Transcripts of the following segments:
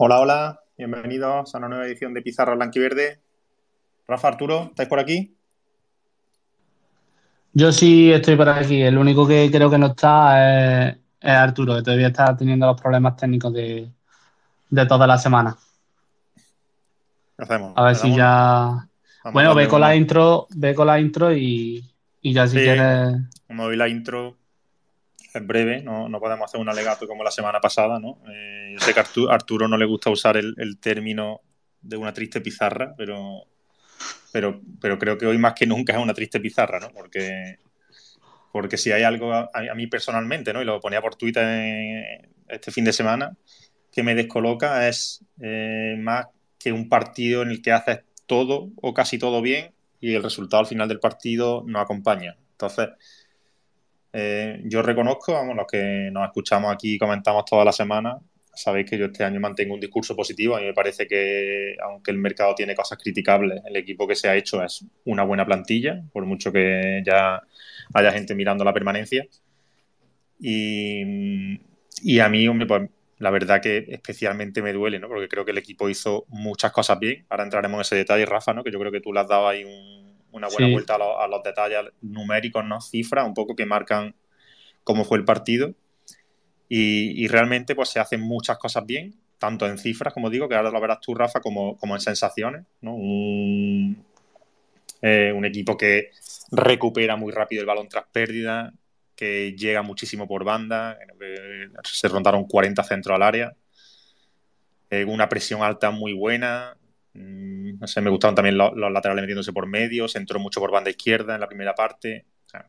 Hola, hola, bienvenidos a una nueva edición de Pizarra Blanquiverde. Rafa, Arturo, ¿estáis por aquí? Yo sí estoy por aquí. El único que creo que no está es, Arturo, que todavía está teniendo los problemas técnicos de, toda la semana. hacemos? A ver si ya. bueno, ve con, la intro, ve con la intro y, y ya si quieres. Como vi la intro, es breve, no, podemos hacer un alegato como la semana pasada, ¿no? Eh, sé que a Arturo, no le gusta usar el, término de una triste pizarra, pero, pero, pero creo que hoy más que nunca es una triste pizarra, ¿no? Porque, porque si hay algo a, mí personalmente, ¿no? Y lo ponía por Twitter este fin de semana, que me descoloca es eh, más que un partido en el que haces todo o casi todo bien y el resultado al final del partido no acompaña. Entonces, eh, yo reconozco, vamos, los que nos escuchamos aquí y comentamos toda la semana, sabéis que yo este año mantengo un discurso positivo. A mí me parece que, aunque el mercado tiene cosas criticables, el equipo que se ha hecho es una buena plantilla, por mucho que ya haya gente mirando la permanencia. Y, y a mí, hombre, pues la verdad que especialmente me duele, ¿no? Porque creo que el equipo hizo muchas cosas bien. Ahora entraremos en ese detalle, Rafa, ¿no? Que yo creo que tú le has dado ahí un, una buena vuelta a, los detalles numéricos, ¿no? Cifras un poco que marcan cómo fue el partido. Y, realmente pues se hacen muchas cosas bien, tanto en cifras, como digo, que ahora lo verás tú, Rafa, como, en sensaciones, ¿no? Eh, un, equipo que recupera muy rápido el balón tras pérdida, que llega muchísimo por banda, eh, se rondaron 40 centros al área, eh, una presión alta muy buena, Mm, no sé, me gustaron también los, laterales metiéndose por medio, se entró mucho por banda izquierda en la primera parte.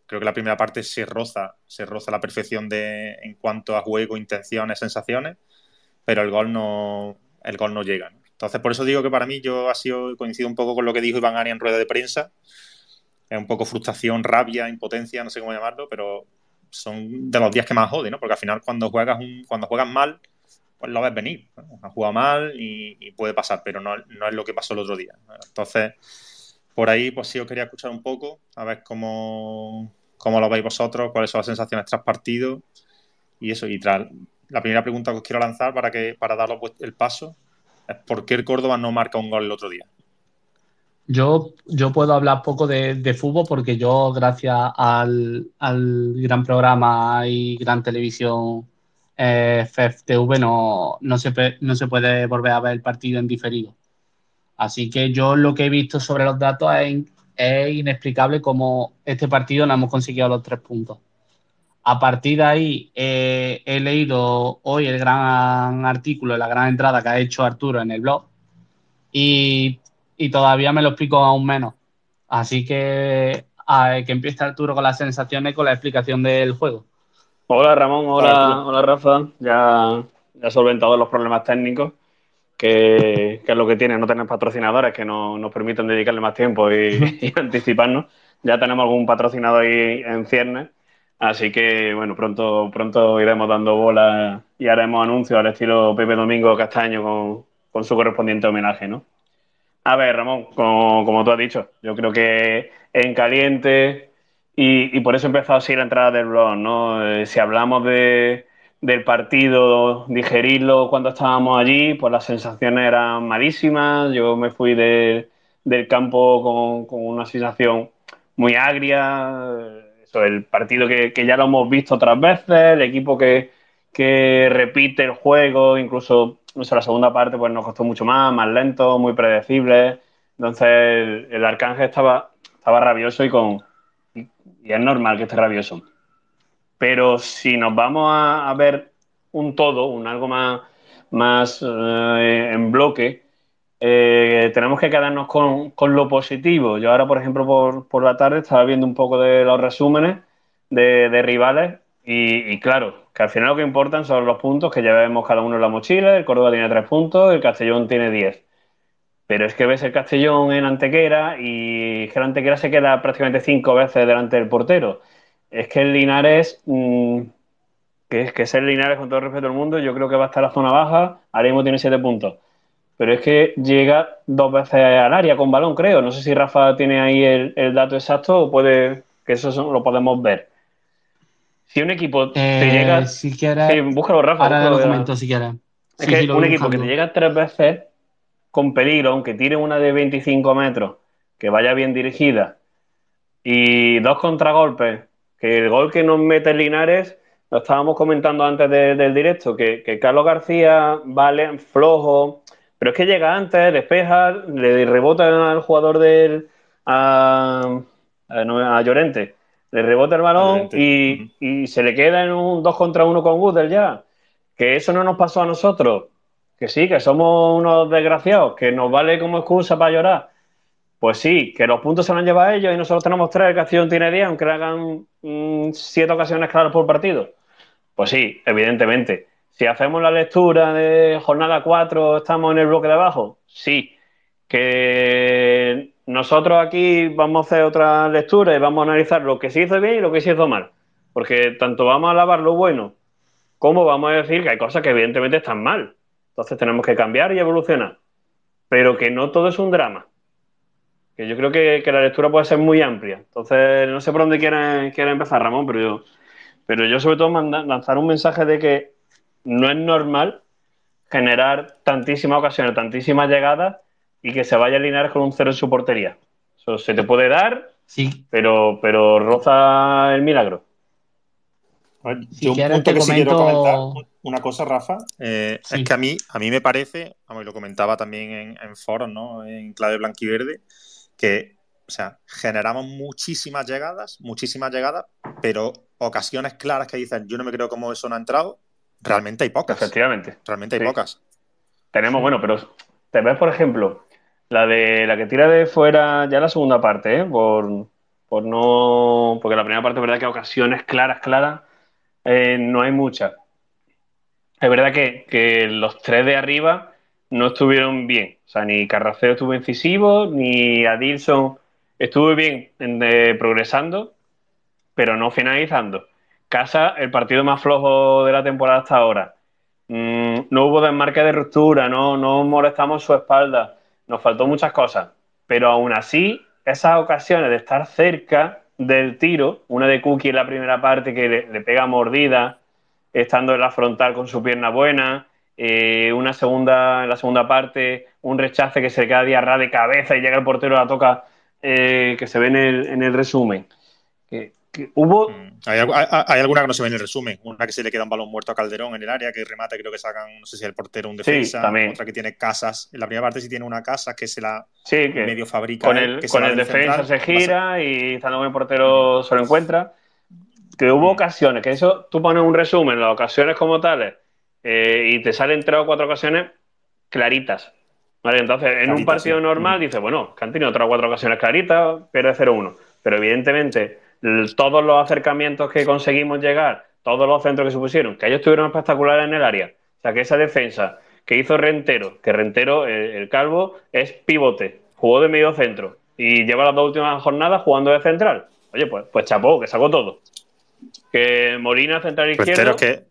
creo que la primera parte se roza, se roza la perfección de, en cuanto a juego, intenciones, sensaciones, pero el gol no, el gol no llega. Entonces, por eso digo que para mí yo ha sido, coincido un poco con lo que dijo Iván Ari en rueda de prensa. Es un poco frustración, rabia, impotencia, no sé cómo llamarlo, pero son de los días que más jode, ¿no? Porque al final cuando juegas cuando juegas mal, pues lo ves venir. Ha jugado mal y, puede pasar, pero no, es lo que pasó el otro día. Entonces, por ahí, pues sí os quería escuchar un poco, a ver cómo, lo veis vosotros, cuáles son las sensaciones tras partido y eso. Y tras la primera pregunta que os quiero lanzar para, que, para daros el paso es: ¿por qué el Córdoba no marca un gol el otro día? Yo, yo, puedo hablar poco de, fútbol porque yo, gracias al, al, gran programa y gran televisión eh, FFTV no, no, se, no se puede volver a ver el partido en diferido. Así que yo lo que he visto sobre los datos es, inexplicable cómo este partido no hemos conseguido los tres puntos. A partir de ahí eh, he leído hoy el gran artículo, la gran entrada que ha hecho Arturo en el blog y, todavía me lo explico aún menos. Así que a, que empiece Arturo con las sensaciones, con la explicación del juego. Hola Ramón, hola, hola Rafa. Ya, ya solventado los problemas técnicos, que, es lo que tiene no tener patrocinadores que no, nos permiten dedicarle más tiempo y, anticiparnos. Ya tenemos algún patrocinador ahí en ciernes, así que bueno, pronto, pronto iremos dando bola y haremos anuncios al estilo Pepe Domingo Castaño con, su correspondiente homenaje, ¿no? A ver, Ramón, como, tú has dicho, yo creo que en caliente, y, por eso empezó empezado así la entrada del blog, ¿no? Eh, si hablamos de, del partido, digerirlo cuando estábamos allí, pues las sensaciones eran malísimas. Yo me fui del campo con, una sensación muy agria. Eso, el partido que, ya lo hemos visto otras veces, el equipo que, repite el juego, incluso la segunda parte pues nos costó mucho más, más lento, muy predecible. Entonces el, el Arcángel estaba, estaba rabioso y con, y es normal que esté rabioso. Pero si nos vamos a, ver un todo, un algo más, más eh, en bloque, eh, tenemos que quedarnos con, lo positivo. Yo ahora, por ejemplo, por, la tarde estaba viendo un poco de los resúmenes de, rivales y, claro, que al final lo que importan son los puntos que llevemos cada uno en la mochila. El Córdoba tiene tres puntos, el Castellón tiene diez. Pero es que ves el Castellón en Antequera y el Antequera se queda prácticamente cinco veces delante del portero. Es que el Linares, mm, que es que Linares con todo el respeto del mundo, yo creo que va a estar la zona baja, ahora mismo tiene siete puntos. Pero es que llega dos veces al área con balón, creo. No sé si Rafa tiene ahí el, dato exacto o puede que eso lo podemos ver. Si un equipo te eh, llega. Si quieres. Sí, búscalo, Rafa. Ahora lo si Es que un equipo que te llega tres veces con peligro, aunque tire una de 25 metros, que vaya bien dirigida, y dos contragolpes, que el gol que nos mete Linares, lo estábamos comentando antes del directo, que, Carlos García vale flojo, pero es que llega antes, despeja, le rebota al jugador del... a, a, Llorente le rebota el balón y, y, se le queda en un 2 contra 1 con Goodell ya. Que eso no nos pasó a nosotros que sí, que somos unos desgraciados, que nos vale como excusa para llorar. Pues sí, que los puntos se los han llevado ellos y nosotros tenemos tres, el tiene diez, aunque hagan siete ocasiones claras por partido. Pues sí, evidentemente. Si hacemos la lectura de jornada cuatro estamos en el bloque de abajo. Sí, que nosotros aquí vamos a hacer otra lectura y vamos a analizar lo que se hizo bien y lo que se hizo mal. Porque tanto vamos a alabar lo bueno como vamos a decir que hay cosas que evidentemente están mal entonces tenemos que cambiar y evolucionar, pero que no todo es un drama. Que yo creo que, la lectura puede ser muy amplia. Entonces, no sé por dónde quiera empezar, Ramón, pero yo, pero yo sobre todo lanzar un mensaje de que no es normal generar tantísimas ocasiones, tantísimas llegadas y que se vaya a alinear con un cero en su portería. Eso se te puede dar, sí. pero, pero roza el milagro. Yo un punto que comento... quiero comentar, una cosa, Rafa, eh, es que a mí, a mí me parece, y lo comentaba también en, en foros, ¿no? En clave blanquiverde, que, o sea, generamos muchísimas llegadas, muchísimas llegadas, pero ocasiones claras que dicen, yo no me creo cómo eso no ha entrado, realmente hay pocas. Efectivamente. Realmente hay pocas. Tenemos, bueno, pero te ves, por ejemplo, la de la que tira de fuera ya la segunda parte, ¿eh? Por, no. Porque la primera parte, verdad, que ocasiones claras, claras, eh, no hay muchas es verdad que, los tres de arriba no estuvieron bien. O sea, ni Carraceo estuvo incisivo, ni Adilson estuvo bien de, eh, progresando, pero no finalizando. Casa, el partido más flojo de la temporada hasta ahora. Mm, no hubo desmarque de ruptura, no, molestamos su espalda. Nos faltó muchas cosas. Pero aún así, esas ocasiones de estar cerca del tiro, una de Cookie en la primera parte que le pega mordida, estando en la frontal con su pierna buena, eh, una segunda, en la segunda parte, un rechace que se queda diarra de cabeza y llega el portero a la toca, eh, que se ve en el, resumen. hubo... Mm. ¿Hay, alguna que no se ve en el resumen, una que se le queda un balón muerto a Calderón en el área, que remata, creo que sacan, no sé si el portero un defensa, también. otra que tiene casas, en la primera parte sí tiene una casa que se la que medio fabrica. Con el, con el defensa se gira y estando el portero se lo encuentra que hubo mm. ocasiones, que eso tú pones un resumen, las ocasiones como tales, eh, y te salen tres o cuatro ocasiones claritas. ¿vale? Entonces, en un partido normal mm. dices, bueno, que han tenido tres cuatro ocasiones claritas, pierde 0-1. Pero evidentemente, todos los acercamientos que conseguimos llegar, todos los centros que se pusieron, que ellos estuvieron espectaculares en el área. O sea, que esa defensa que hizo Rentero, que Rentero, el, calvo, es pivote, jugó de medio centro y lleva las dos últimas jornadas jugando de central. Oye, pues, pues chapó, que sacó todo. Que Molina, central izquierdo. Rentero que,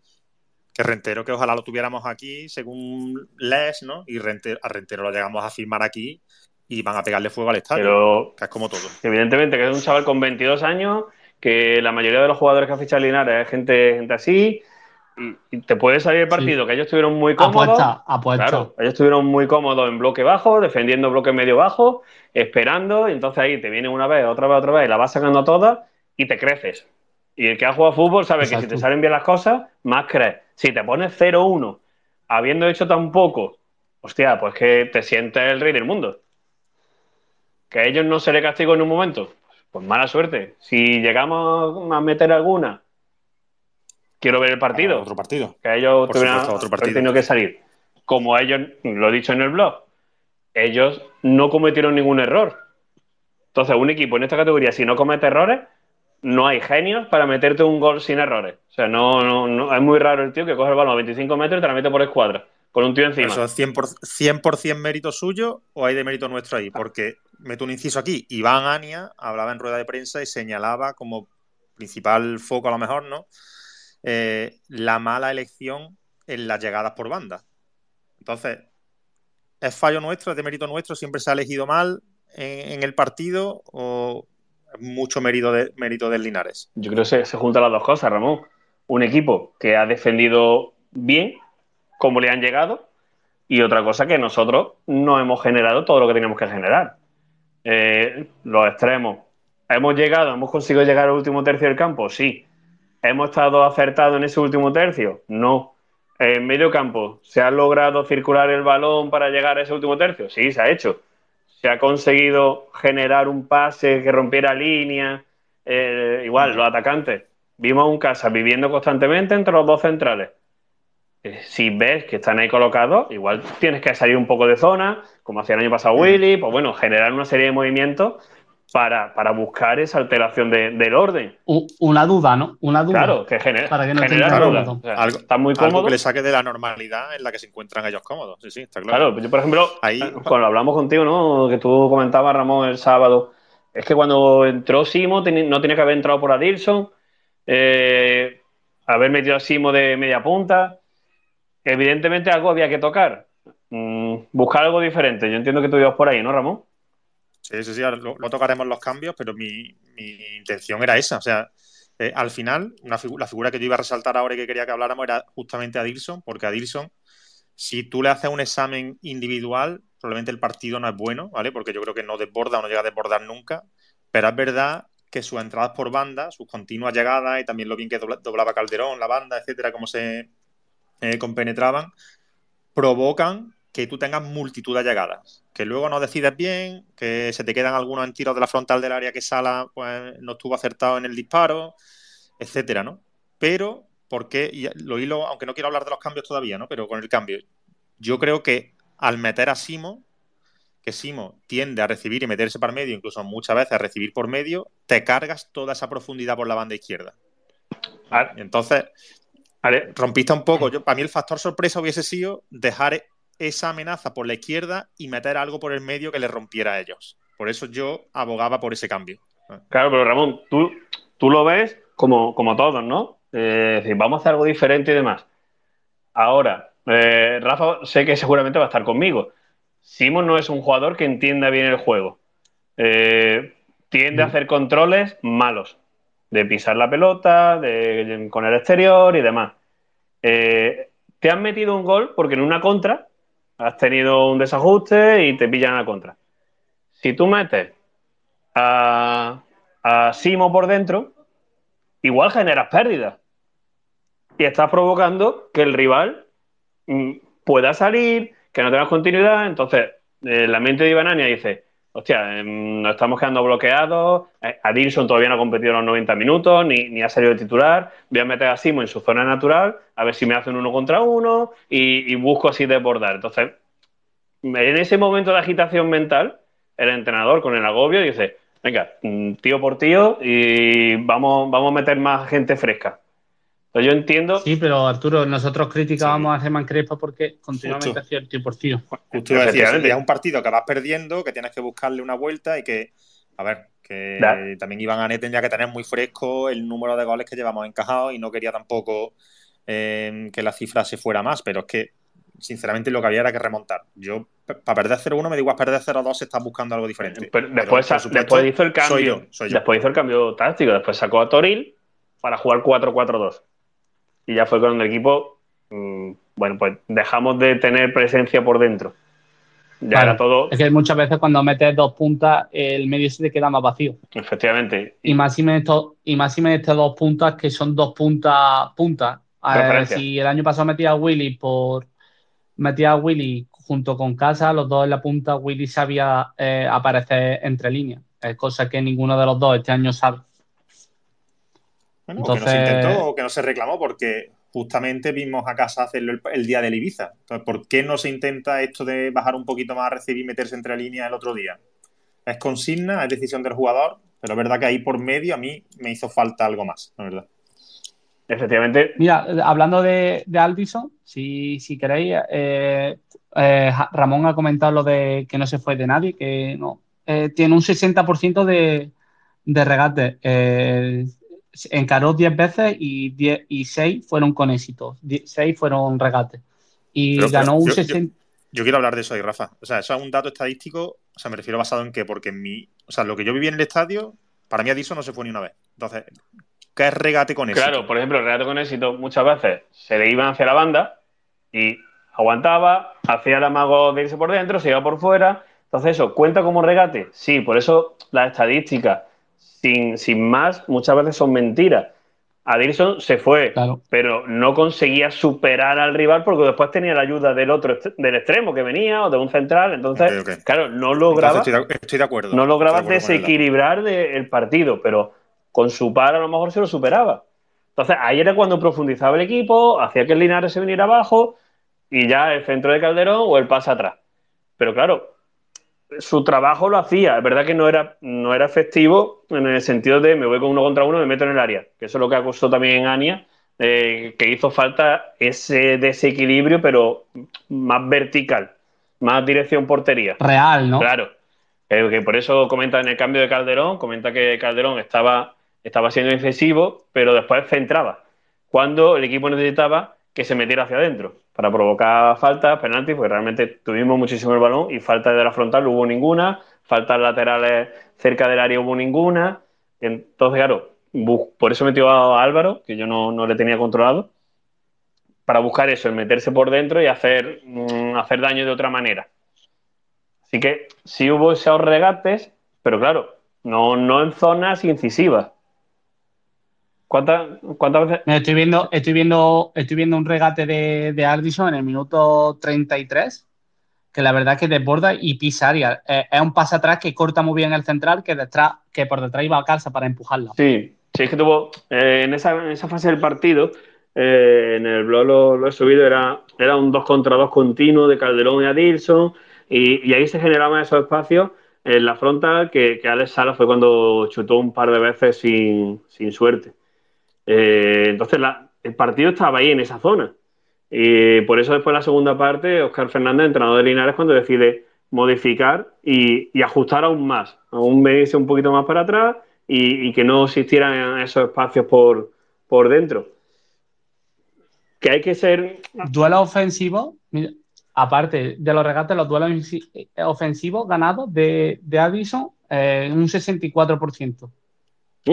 que Rentero, que ojalá lo tuviéramos aquí, según Les, ¿no? Y Rentero, a Rentero lo llegamos a firmar aquí y van a pegarle fuego al estadio. Pero, que es como todo. Evidentemente, que es un chaval con 22 años, que la mayoría de los jugadores que ha fichado Linares es gente, así. Y, te puede salir el partido, que ellos estuvieron muy cómodos. Apuesta, ellos estuvieron muy cómodos en bloque bajo, defendiendo bloque medio bajo, esperando. Y entonces ahí te viene una vez, otra vez, otra vez, y la vas sacando todas y te creces. Y el que ha jugado fútbol sabe que si te salen bien las cosas, más crees. Si te pones 0-1, habiendo hecho tan poco, hostia, pues que te sientes el rey del mundo. Que a ellos no se le castigo en un momento. Pues mala suerte. Si llegamos a meter alguna, quiero ver el partido. otro partido. Que ellos tuvieran otro partido. que salir. Como ellos, lo he dicho en el blog, ellos no cometieron ningún error. Entonces, un equipo en esta categoría, si no comete errores, no hay genios para meterte un gol sin errores. O sea, no, no, es muy raro el tío que coge el balón a 25 metros y te la mete por escuadra, con un tío encima. ¿Eso es 100%, mérito suyo o hay de mérito nuestro ahí? Porque, meto un inciso aquí, Iván Ania hablaba en rueda de prensa y señalaba como principal foco a lo mejor, ¿no? Eh, la mala elección en las llegadas por banda. Entonces, es fallo nuestro, es de mérito nuestro, siempre se ha elegido mal en el partido o mucho mérito, de, mérito del Linares. Yo creo que se, juntan las dos cosas, Ramón. Un equipo que ha defendido bien, como le han llegado, y otra cosa que nosotros no hemos generado todo lo que teníamos que generar. Eh, los extremos. ¿Hemos llegado? ¿Hemos conseguido llegar al último tercio del campo? Sí. ¿Hemos estado acertados en ese último tercio? No. ¿En medio campo se ha logrado circular el balón para llegar a ese último tercio? Sí, se ha hecho se ha conseguido generar un pase que rompiera línea. Eh, igual, los atacantes. Vimos un Casa viviendo constantemente entre los dos centrales. Eh, si ves que están ahí colocados, igual tienes que salir un poco de zona, como hacía el año pasado Willy, pues bueno, generar una serie de movimientos para, buscar esa alteración del orden. Una duda, ¿no? Una duda. Claro, que genera, no algo, está muy cómodo. que le saque de la normalidad en la que se encuentran ellos cómodos. Sí, sí, está claro. yo por ejemplo, cuando hablamos contigo, ¿no? Que tú comentabas, Ramón, el sábado, es que cuando entró Simo no tenía que haber entrado por Adilson, eh, haber metido a Simo de media punta. Evidentemente algo había que tocar. Mm, buscar algo diferente. Yo entiendo que tú ibas por ahí, ¿no, Ramón? Sí, sí, sí, lo, tocaremos los cambios, pero mi, intención era esa. O sea, eh, al final, la figura que yo iba a resaltar ahora y que quería que habláramos era justamente a Dilson, porque a Dilson, si tú le haces un examen individual, probablemente el partido no es bueno, ¿vale? Porque yo creo que no desborda o no llega a desbordar nunca, pero es verdad que sus entradas por banda, sus continuas llegadas y también lo bien que doblaba Calderón, la banda, etcétera, cómo se eh, compenetraban, provocan que tú tengas multitud de llegadas que luego no decides bien, que se te quedan algunos en tiros de la frontal del área que Sala pues, no estuvo acertado en el disparo, etcétera, ¿no? Pero, porque, lo hilo, aunque no quiero hablar de los cambios todavía, ¿no? Pero con el cambio, yo creo que al meter a Simo, que Simo tiende a recibir y meterse para medio, incluso muchas veces a recibir por medio, te cargas toda esa profundidad por la banda izquierda. Entonces, rompiste un poco. Yo, para mí el factor sorpresa hubiese sido dejar esa amenaza por la izquierda y meter algo por el medio que le rompiera a ellos. Por eso yo abogaba por ese cambio. Claro, pero Ramón, tú, tú lo ves como, todos, ¿no? Eh, decir, vamos a hacer algo diferente y demás. Ahora, eh, Rafa sé que seguramente va a estar conmigo. Simon no es un jugador que entienda bien el juego. Eh, tiende a hacer controles malos, de pisar la pelota, con el exterior y demás. te han metido un gol porque en una contra Has tenido un desajuste y te pillan a la contra. Si tú metes a, Simo por dentro, igual generas pérdidas. Y estás provocando que el rival mm, pueda salir, que no tengas continuidad. Entonces, eh, la mente de Ibanania dice, hostia, em, nos estamos quedando bloqueados, eh, Adilson todavía no ha competido los 90 minutos, ni, ha salido de titular, voy a meter a Simo en su zona natural, a ver si me hacen uno contra uno y, busco así desbordar. Entonces, en ese momento de agitación mental, el entrenador con el agobio dice, venga, mm, tío por tío y vamos, vamos a meter más gente fresca yo entiendo. Sí, pero Arturo, nosotros criticábamos a Germán Crespo porque continuamente hacía el tío por tío. es un partido que vas perdiendo, que tienes que buscarle una vuelta y que, a ver, que también también Iván Ané tendría que tener muy fresco el número de goles que llevamos encajados y no quería tampoco em, que la cifra se fuera más, pero es que, sinceramente, lo que había era que remontar. Yo, para perder 0-1, me digo, a perder 0-2 estás buscando algo diferente. después, hizo el cambio. Después hizo el cambio táctico, después sacó a Toril para jugar 4-4-2 y ya fue con el equipo, mm, bueno, pues dejamos de tener presencia por dentro. Ya todo. Es que muchas veces cuando metes dos puntas, el medio se te queda más vacío. Efectivamente. Y más y me y más estas dos puntas que son dos puntas puntas. A si el año pasado metía a Willy por metía Willy junto con Casa, los dos en la punta, Willy sabía eh, aparecer entre líneas. Es cosa que ninguno de los dos este año sabe. Bueno, que no se intentó o que no se reclamó, porque justamente vimos a casa hacerlo el, día de Ibiza. Entonces, ¿por qué no se intenta esto de bajar un poquito más a recibir y meterse entre líneas el otro día? Es consigna, es decisión del jugador, pero es verdad que ahí por medio a mí me hizo falta algo más, la verdad. Efectivamente. Mira, hablando de, de Aldison, si, queréis, eh, eh, Ramón ha comentado lo de que no se fue de nadie, que no. Eh, tiene un 60% de, de regate encaró 10 veces y, 10, y 6 fueron con éxito, 6 fueron regates. Y ganó un 60... Yo, quiero hablar de eso ahí, Rafa. O sea, eso es un dato estadístico, o sea, me refiero basado en qué, porque en mi, o sea, lo que yo viví en el estadio, para mí Adiso no se fue ni una vez. Entonces, ¿qué es regate con éxito? Claro, por ejemplo, regate con éxito muchas veces se le iban hacia la banda y aguantaba, hacía el amago de irse por dentro, se iba por fuera. Entonces, eso, ¿cuenta como regate? Sí, por eso las estadísticas sin, más, muchas veces son mentiras. Adilson se fue, pero no conseguía superar al rival porque después tenía la ayuda del otro del extremo que venía o de un central, entonces claro, no lograba No lograba desequilibrar el partido, pero con su par a lo mejor se lo superaba. Entonces, ahí era cuando profundizaba el equipo, hacía que el Linares se viniera abajo y ya el centro de Calderón o el pase atrás. Pero claro, su trabajo lo hacía. Es verdad que no era, no era efectivo en el sentido de me voy con uno contra uno y me meto en el área. Que eso es lo que acostó también Ania, eh, que hizo falta ese desequilibrio, pero más vertical, más dirección portería. Real, ¿no? Claro. Eh, por eso comenta en el cambio de Calderón, comenta que Calderón estaba, estaba siendo excesivo, pero después centraba. Cuando el equipo necesitaba que se metiera hacia adentro para provocar faltas, penaltis, porque realmente tuvimos muchísimo el balón y falta de la frontal no hubo ninguna, faltas laterales cerca del área hubo ninguna. Entonces, claro, por eso metió a Álvaro, que yo no, no le tenía controlado, para buscar eso, el meterse por dentro y hacer, mm, hacer daño de otra manera. Así que sí hubo esos regates, pero claro, no, no en zonas incisivas. ¿Cuántas, veces? Estoy viendo, estoy viendo, estoy viendo un regate de, de Ardison en el minuto 33, que la verdad es que desborda y pisa eh, es un pase atrás que corta muy bien el central, que detrás, que por detrás iba a calza para empujarla. Sí, sí, es que tuvo. Eh, en, esa, fase del partido, eh, en el blog lo, he subido, era, era un 2 contra 2 continuo de Calderón y Adilson, y, ahí se generaban esos espacios en la frontal que, Alex Sala fue cuando chutó un par de veces sin suerte. Eh, entonces, el partido estaba ahí en esa zona. Y por eso después la segunda parte, Oscar Fernández, entrenador de Linares, cuando decide modificar y, ajustar aún más, aún venirse un poquito más para atrás y, que no existieran esos espacios por, dentro. Que hay que ser... Duelo ofensivo, aparte de los regates, los duelos eh, ofensivos ganados de, de Addison, eh, un 64%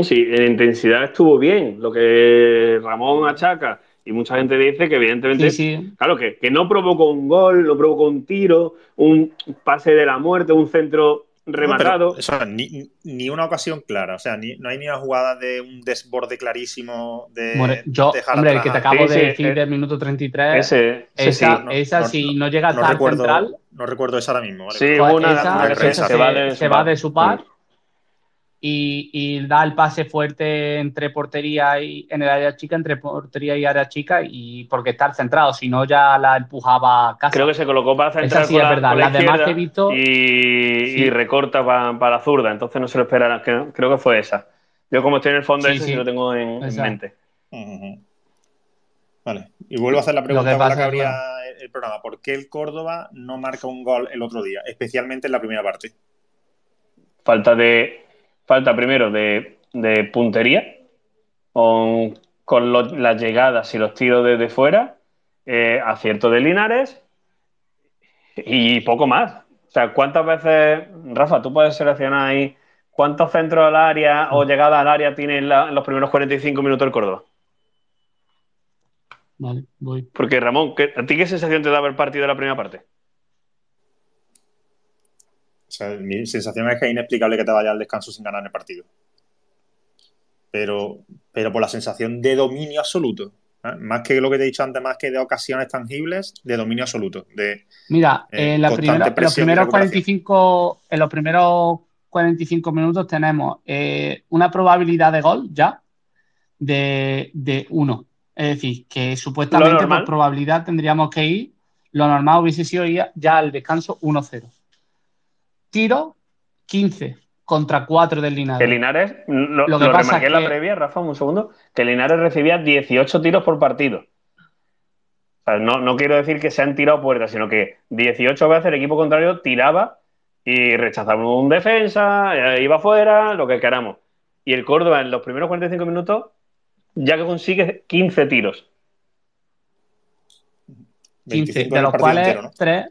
sí, en intensidad estuvo bien, lo que Ramón achaca. Y mucha gente dice que evidentemente, claro, que, que no provocó un gol, no provocó un tiro, un pase de la muerte, un centro rematado. o ni, una ocasión clara, o sea, no hay ni una jugada de un desborde clarísimo de... yo, hombre, el que te acabo de decir eh, del minuto 33, esa, esa si no llega a estar central... No recuerdo esa ahora mismo. Vale. Sí, pues una, se, se, va de su par y, da el pase fuerte entre portería y en el área chica, entre portería y área chica, y porque estar centrado, si no ya la empujaba casi. Creo que se colocó para centrar. sí, es verdad. La, Y, recorta para, zurda, entonces no se lo esperará. Creo, que fue esa. Yo, como estoy en el fondo, eso sí. lo tengo en, mente. Vale, y vuelvo a hacer la pregunta para que el programa. ¿Por qué el Córdoba no marca un gol el otro día, especialmente en la primera parte? Falta de falta primero de, puntería con, las llegadas y los tiros desde fuera, eh, acierto de Linares y poco más. O sea, ¿cuántas veces, Rafa, tú puedes seleccionar ahí cuántos centros al área o mm. llegadas al área tiene en, los primeros 45 minutos el Córdoba? Vale, voy. Porque Ramón, ¿a ti qué sensación te da el partido la primera parte? O mi sensación es que es inexplicable que te vayas al descanso sin ganar el partido. Pero, pero por la sensación de dominio absoluto. ¿eh? Más que lo que te he dicho antes, más que de ocasiones tangibles, de dominio absoluto. De, Mira, en, eh, eh, la primera, los primeros 45, en los primeros 45 minutos tenemos una probabilidad de gol ya de, de uno. Es decir, que supuestamente por probabilidad tendríamos que ir, lo normal hubiese sido ir ya al descanso 1-0. Tiro, 15 contra 4 del Linares. El Linares, lo, que pasa remarqué en la previa, Rafa, un segundo, que el Linares recibía 18 tiros por partido. no, quiero decir que se han tirado puertas, sino que 18 veces el equipo contrario tiraba y rechazaba un defensa, eh, iba afuera, lo que queramos. Y el Córdoba en los primeros 45 minutos ya que consigue 15 tiros. 15, de los cuales 3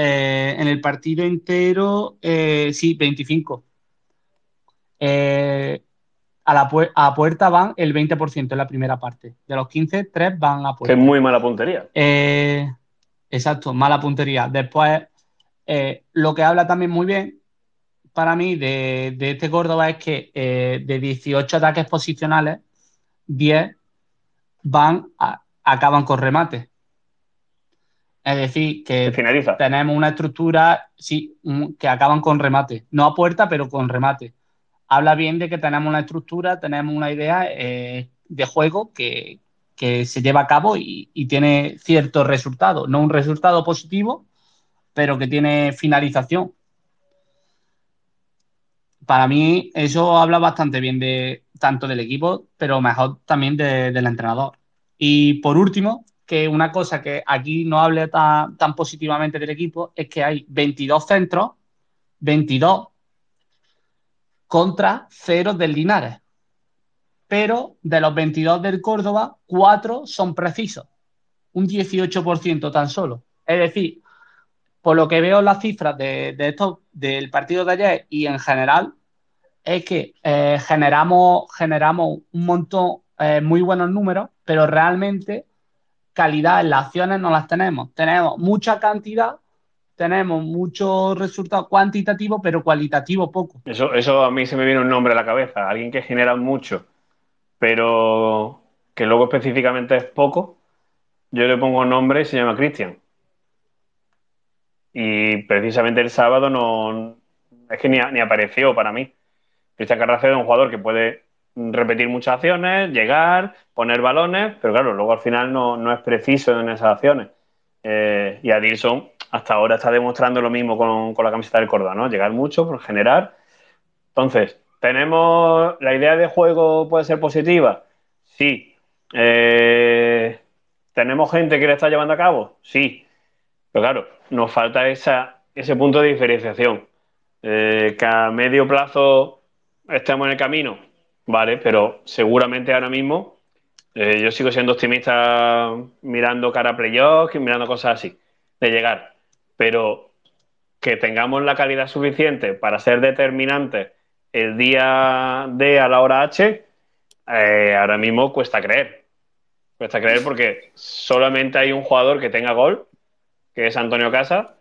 eh, en el partido entero, eh, sí, 25. Eh, a, la puerta van el 20% en la primera parte. De los 15, 3 van a puerta. es muy mala puntería. exacto, mala puntería. Después, lo que habla también muy bien para mí de, este Córdoba es que de 18 ataques posicionales, 10 van a, acaban con remate. Es decir, que tenemos una estructura sí, que acaban con remate. No a puerta, pero con remate. Habla bien de que tenemos una estructura, tenemos una idea eh, de juego que, se lleva a cabo y, tiene ciertos resultados. No un resultado positivo, pero que tiene finalización. Para mí eso habla bastante bien de tanto del equipo, pero mejor también del entrenador. Y por último, que una cosa que aquí no hable tan, positivamente del equipo es que hay 22 centros, 22 contra 0 del Linares. Pero de los 22 del Córdoba, 4 son precisos, un 18% tan solo. Es decir, por lo que veo las cifras de, esto, del partido de ayer y en general, es que eh, generamos, generamos un montón, eh, muy buenos números, pero realmente calidad en las acciones no las tenemos. Tenemos mucha cantidad, tenemos muchos resultados cuantitativos, pero cualitativo poco. Eso, eso a mí se me viene un nombre a la cabeza, alguien que genera mucho, pero que luego específicamente es poco. Yo le pongo un nombre y se llama Cristian. Y precisamente el sábado no es que ni, apareció para mí. Christian Carrasco es un jugador que puede repetir muchas acciones, llegar, poner balones, pero claro, luego al final no, no es preciso en esas acciones. Eh, y Adilson hasta ahora está demostrando lo mismo con, la camiseta del Córdoba, ¿no? Llegar mucho, pues, generar. Entonces, ¿tenemos la idea de juego puede ser positiva? Sí. Eh, ¿Tenemos gente que la está llevando a cabo? Sí. Pero claro, nos falta esa, ese punto de diferenciación. Eh, que a medio plazo estemos en el camino, Vale, pero seguramente ahora mismo eh, yo sigo siendo optimista mirando cara a y mirando cosas así, de llegar. Pero que tengamos la calidad suficiente para ser determinante el día D a la hora H, eh, ahora mismo cuesta creer. Cuesta creer porque solamente hay un jugador que tenga gol, que es Antonio Casa.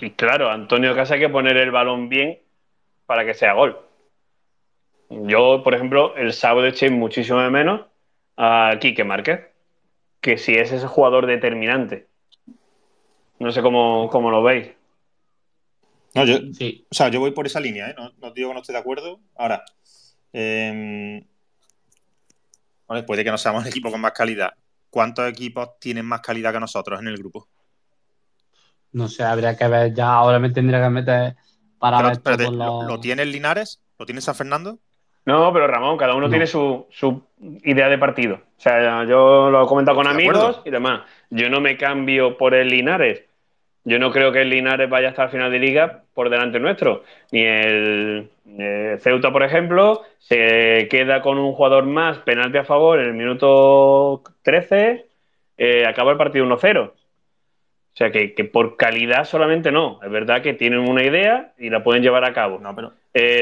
Y claro, Antonio Casa hay que poner el balón bien para que sea gol. Yo, por ejemplo, el sábado eché muchísimo de menos a Quique Márquez, que si es ese jugador determinante. No sé cómo, lo veis. No, yo, o sea, yo voy por esa línea, ¿eh? no, no, digo que no esté de acuerdo. Ahora, después em, de que no seamos el equipo con más calidad. ¿Cuántos equipos tienen más calidad que nosotros en el grupo? No sé, habría que ver ya. Ahora me tendría que meter para ver. ¿lo, ¿Lo tiene Linares? ¿Lo tiene San Fernando? No, pero Ramón, cada uno tiene su, idea de partido. O sea, yo lo he comentado con amigos y demás. Yo no me cambio por el Linares. Yo no creo que el Linares vaya hasta el final de liga por delante nuestro. Ni el, eh, Ceuta, por ejemplo, se queda con un jugador más, penalti a favor en el minuto 13, eh, acaba el partido 1-0. O sea que, que, por calidad solamente no. Es verdad que tienen una idea y la pueden llevar a cabo. No, pero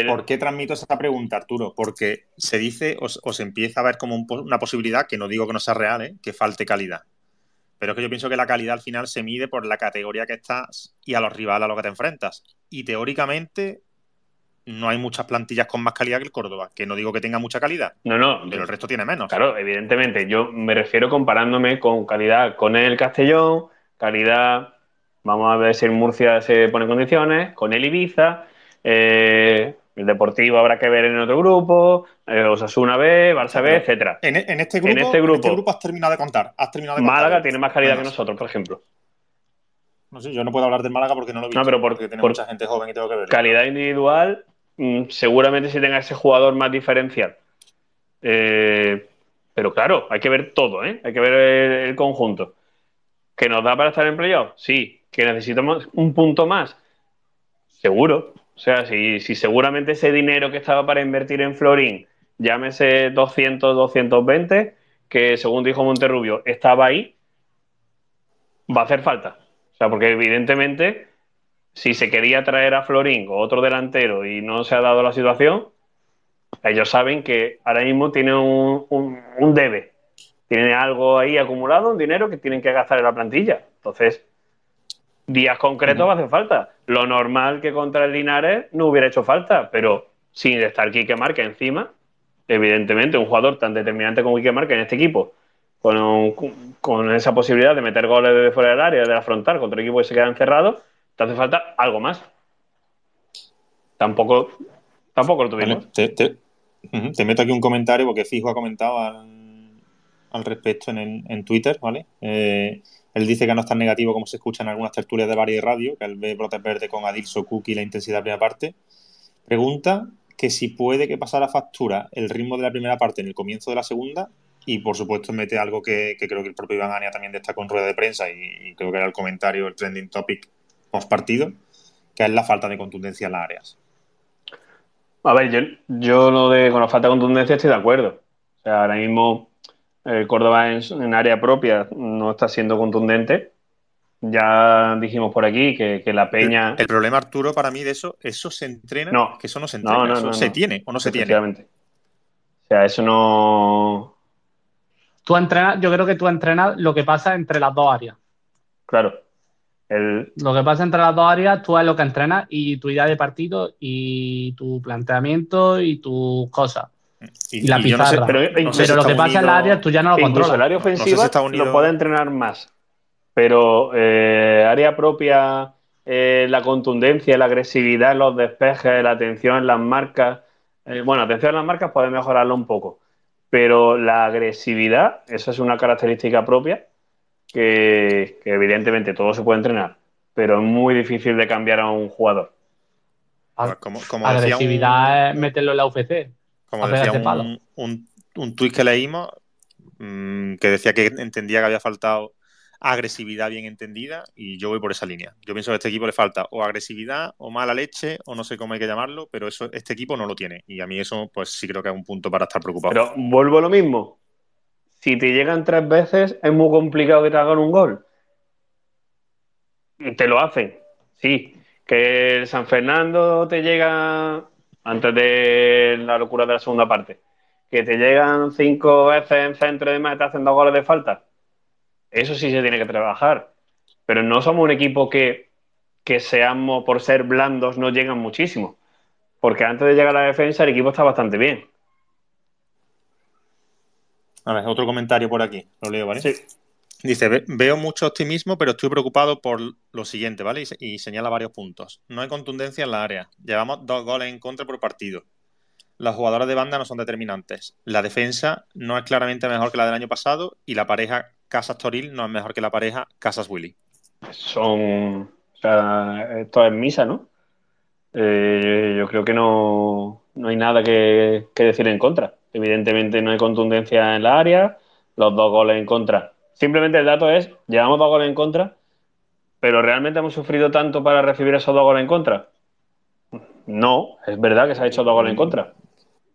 ¿Por qué transmito esta pregunta, Arturo? Porque se dice, o se empieza a ver como una posibilidad, que no digo que no sea real, ¿eh? que falte calidad. Pero es que yo pienso que la calidad al final se mide por la categoría que estás y a los rivales a los que te enfrentas. Y teóricamente no hay muchas plantillas con más calidad que el Córdoba, que no digo que tenga mucha calidad. No, no. Pero el resto tiene menos. Claro, evidentemente. Yo me refiero comparándome con calidad con el Castellón, calidad, vamos a ver si en Murcia se pone condiciones, con el Ibiza eh, el Deportivo habrá que ver en otro grupo, eh, Osasuna B, Barça B, etcétera. E, este este en, este grupo, en, este grupo, has terminado de contar. Has terminado de Málaga tiene más calidad que nosotros, por ejemplo. No sé, yo no puedo hablar de Málaga porque no lo he visto. No, pero porque tiene mucha gente joven y tengo que ver Calidad individual, mm, seguramente si tenga ese jugador más diferencial. Eh, pero claro, hay que ver todo, Hay que ver el, conjunto. ¿Que nos da para estar en Sí. ¿Que necesitamos un punto más? Seguro. O sea, si, seguramente ese dinero que estaba para invertir en Florín, llámese 200, 220, que según dijo Monterrubio, estaba ahí, va a hacer falta. O sea, porque evidentemente, si se quería traer a Florín o otro delantero y no se ha dado la situación, ellos saben que ahora mismo tiene un, debe. Tiene algo ahí acumulado, un dinero que tienen que gastar en la plantilla. Entonces, días concretos hace falta. Lo normal que contra el Linares no hubiera hecho falta, pero sin estar Quique Marca encima, evidentemente, un jugador tan determinante como Quique Marca en este equipo, con, con esa posibilidad de meter goles desde fuera del área, de afrontar contra equipos que se quedan cerrados, te hace falta algo más. Tampoco, tampoco lo tuvimos. te, te, meto aquí un comentario porque Fijo ha comentado al al respecto en, Twitter, ¿vale? Eh, él dice que no es tan negativo como se escucha en algunas tertulias de varias radio, que él ve brotes verde con Adilso, Cookie y la intensidad de la primera parte. Pregunta que si puede que pasara factura el ritmo de la primera parte en el comienzo de la segunda y, por supuesto, mete algo que, creo que el propio Iván Ania también destacó en rueda de prensa y, creo que era el comentario, el trending topic post partido, que es la falta de contundencia en las áreas. A ver, yo, yo lo de con la falta de contundencia estoy de acuerdo. O sea, ahora mismo eh, Córdoba en, área propia no está siendo contundente. Ya dijimos por aquí que, la Peña. El, problema, Arturo, para mí de eso, eso se entrena, no, que eso no se entrena, eso se tiene o no se tiene. O sea, eso no. Tú entrenas, yo creo que tú entrenas lo que pasa entre las dos áreas. Claro. Lo que pasa entre las dos áreas, tú es lo que entrenas y tu idea de partido y tu planteamiento y tus cosas. Y, pero, lo que pasa en la área tú ya no lo controlas. el área ofensiva lo puede entrenar más, pero eh, área propia, eh, la contundencia, la agresividad los despejes, la atención en las marcas. Eh, bueno, atención en las marcas puede mejorarlo un poco, pero la agresividad, esa es una característica propia que, evidentemente todo se puede entrenar, pero es muy difícil de cambiar a un jugador. Pues como, agresividad es meterlo en la UFC. Como decía un, un, tuit que leímos, mm, que decía que entendía que había faltado agresividad bien entendida y yo voy por esa línea. Yo pienso que a este equipo le falta o agresividad o mala leche o no sé cómo hay que llamarlo, pero eso este equipo no lo tiene y a mí eso pues sí creo que es un punto para estar preocupado. Pero vuelvo a lo mismo. Si te llegan tres veces es muy complicado que te hagan un gol. Te lo hacen, sí. Que San Fernando te llega antes de la locura de la segunda parte, que te llegan cinco veces en centro de meta te hacen dos goles de falta. Eso sí se tiene que trabajar. Pero no somos un equipo que, que seamos, por ser blandos, no llegan muchísimo. Porque antes de llegar a la defensa, el equipo está bastante bien. A ver, otro comentario por aquí. Lo leo, ¿vale? Sí. Dice, veo mucho optimismo, pero estoy preocupado por lo siguiente, ¿vale? Y, señala varios puntos. No hay contundencia en la área. Llevamos dos goles en contra por partido. Las jugadoras de banda no son determinantes. La defensa no es claramente mejor que la del año pasado y la pareja Casas Toril no es mejor que la pareja Casas Willy. Son. O sea, esto es misa, ¿no? Eh, yo creo que no, no hay nada que decir en contra. Evidentemente no hay contundencia en la área. Los dos goles en contra Simplemente el dato es, llevamos dos goles en contra, pero ¿realmente hemos sufrido tanto para recibir esos dos goles en contra? No, es verdad que se ha hecho dos goles en contra.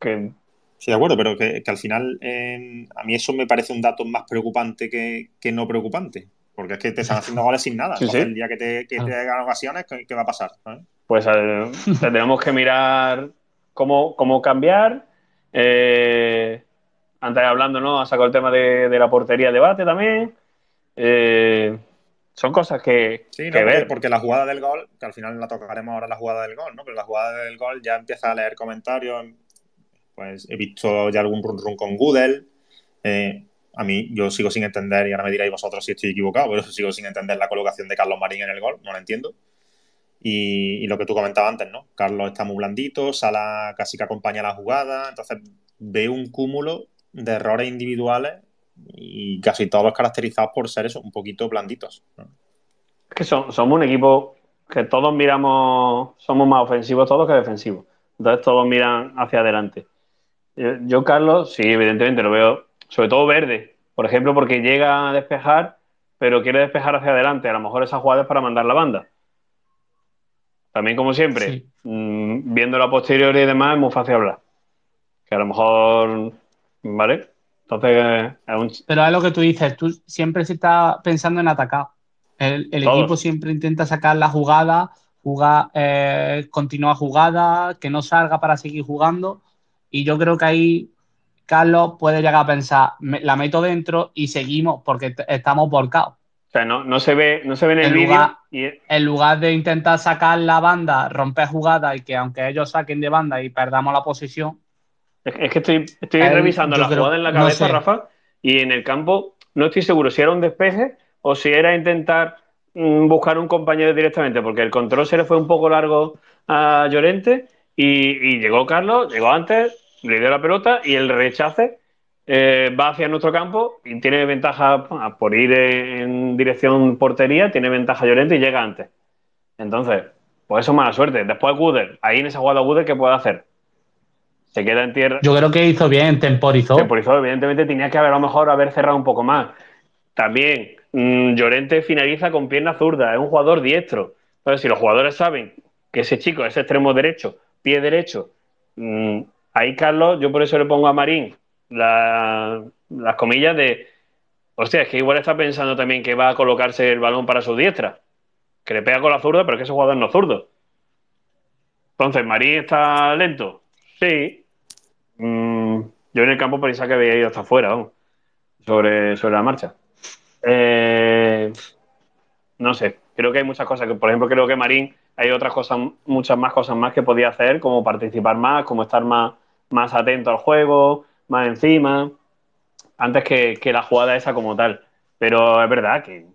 Que... Sí, de acuerdo, pero que, al final em, a mí eso me parece un dato más preocupante que, no preocupante. Porque es que te están haciendo goles sin nada. El día que te, que hagan ocasiones, ¿qué, va a pasar? Pues eh, tenemos que mirar cómo, cómo cambiar. Eh, antes hablando, ¿no? Ha sacado el tema de, la portería debate también. Eh, son cosas que, sí, que ver. Porque la jugada del gol, que al final la tocaremos ahora la jugada del gol, ¿no? Pero la jugada del gol ya empieza a leer comentarios. Pues he visto ya algún run run con Google. Eh, a mí, yo sigo sin entender, y ahora me diréis vosotros si estoy equivocado, pero sigo sin entender la colocación de Carlos Marín en el gol, no lo entiendo. Y, y, lo que tú comentabas antes, ¿no? Carlos está muy blandito, Sala casi que acompaña la jugada, entonces ve un cúmulo de errores individuales y casi todos caracterizados por ser eso, un poquito blanditos. Es que somos un equipo que todos miramos, somos más ofensivos todos que defensivos. Entonces todos miran hacia adelante. Eh, yo, Carlos, sí, evidentemente lo veo, sobre todo verde, por ejemplo, porque llega a despejar, pero quiere despejar hacia adelante. A lo mejor esa jugada es para mandar la banda. También, como siempre, mm, viendo la posterior y demás, es muy fácil hablar. Que a lo mejor ¿Vale? Entonces, Pero es lo que tú dices, tú siempre se está pensando en atacar. El, equipo siempre intenta sacar la jugada, jugar, eh, jugada, que no salga para seguir jugando. Y yo creo que ahí Carlos puede llegar a pensar, la meto dentro y seguimos porque estamos volcados. O sea, no, se ve, no se ve en el, e- En lugar de intentar sacar la banda, romper jugada y que aunque ellos saquen de banda y perdamos la posición, es que estoy, revisando la jugada en la cabeza, Rafa, y en el campo no estoy seguro si era un despeje o si era intentar mm, buscar un compañero directamente, porque el control se le fue un poco largo a Llorente y, llegó Carlos, llegó antes, le dio la pelota y el rechace eh, va hacia nuestro campo y tiene ventaja por ir en dirección portería, tiene ventaja Llorente y llega antes. Entonces, pues eso es mala suerte. Después Guder, ahí en esa jugada Guder, ¿qué puede hacer? se queda en tierra. Yo creo que hizo bien, temporizó. Temporizó, evidentemente tenía que haber a lo mejor haber cerrado un poco más. También, mm, Llorente finaliza con pierna zurda, es un jugador diestro. Entonces, si los jugadores saben que ese chico es extremo derecho, pie derecho, mm, ahí Carlos, yo por eso le pongo a Marín las comillas de, hostia, es que igual está pensando también que va a colocarse el balón para su diestra, que le pega con la zurda, pero es que ese jugador no es zurdo. Entonces, Marín está lento. Sí, Mm, yo en el campo pensaba que había ido hasta afuera, sobre, sobre la marcha. Eh, no sé, creo que hay muchas cosas. que Por ejemplo, creo que Marín hay otras cosas, muchas más cosas más que podía hacer, como participar más, como estar más, más atento al juego, más encima, antes que, la jugada esa como tal. Pero es verdad que,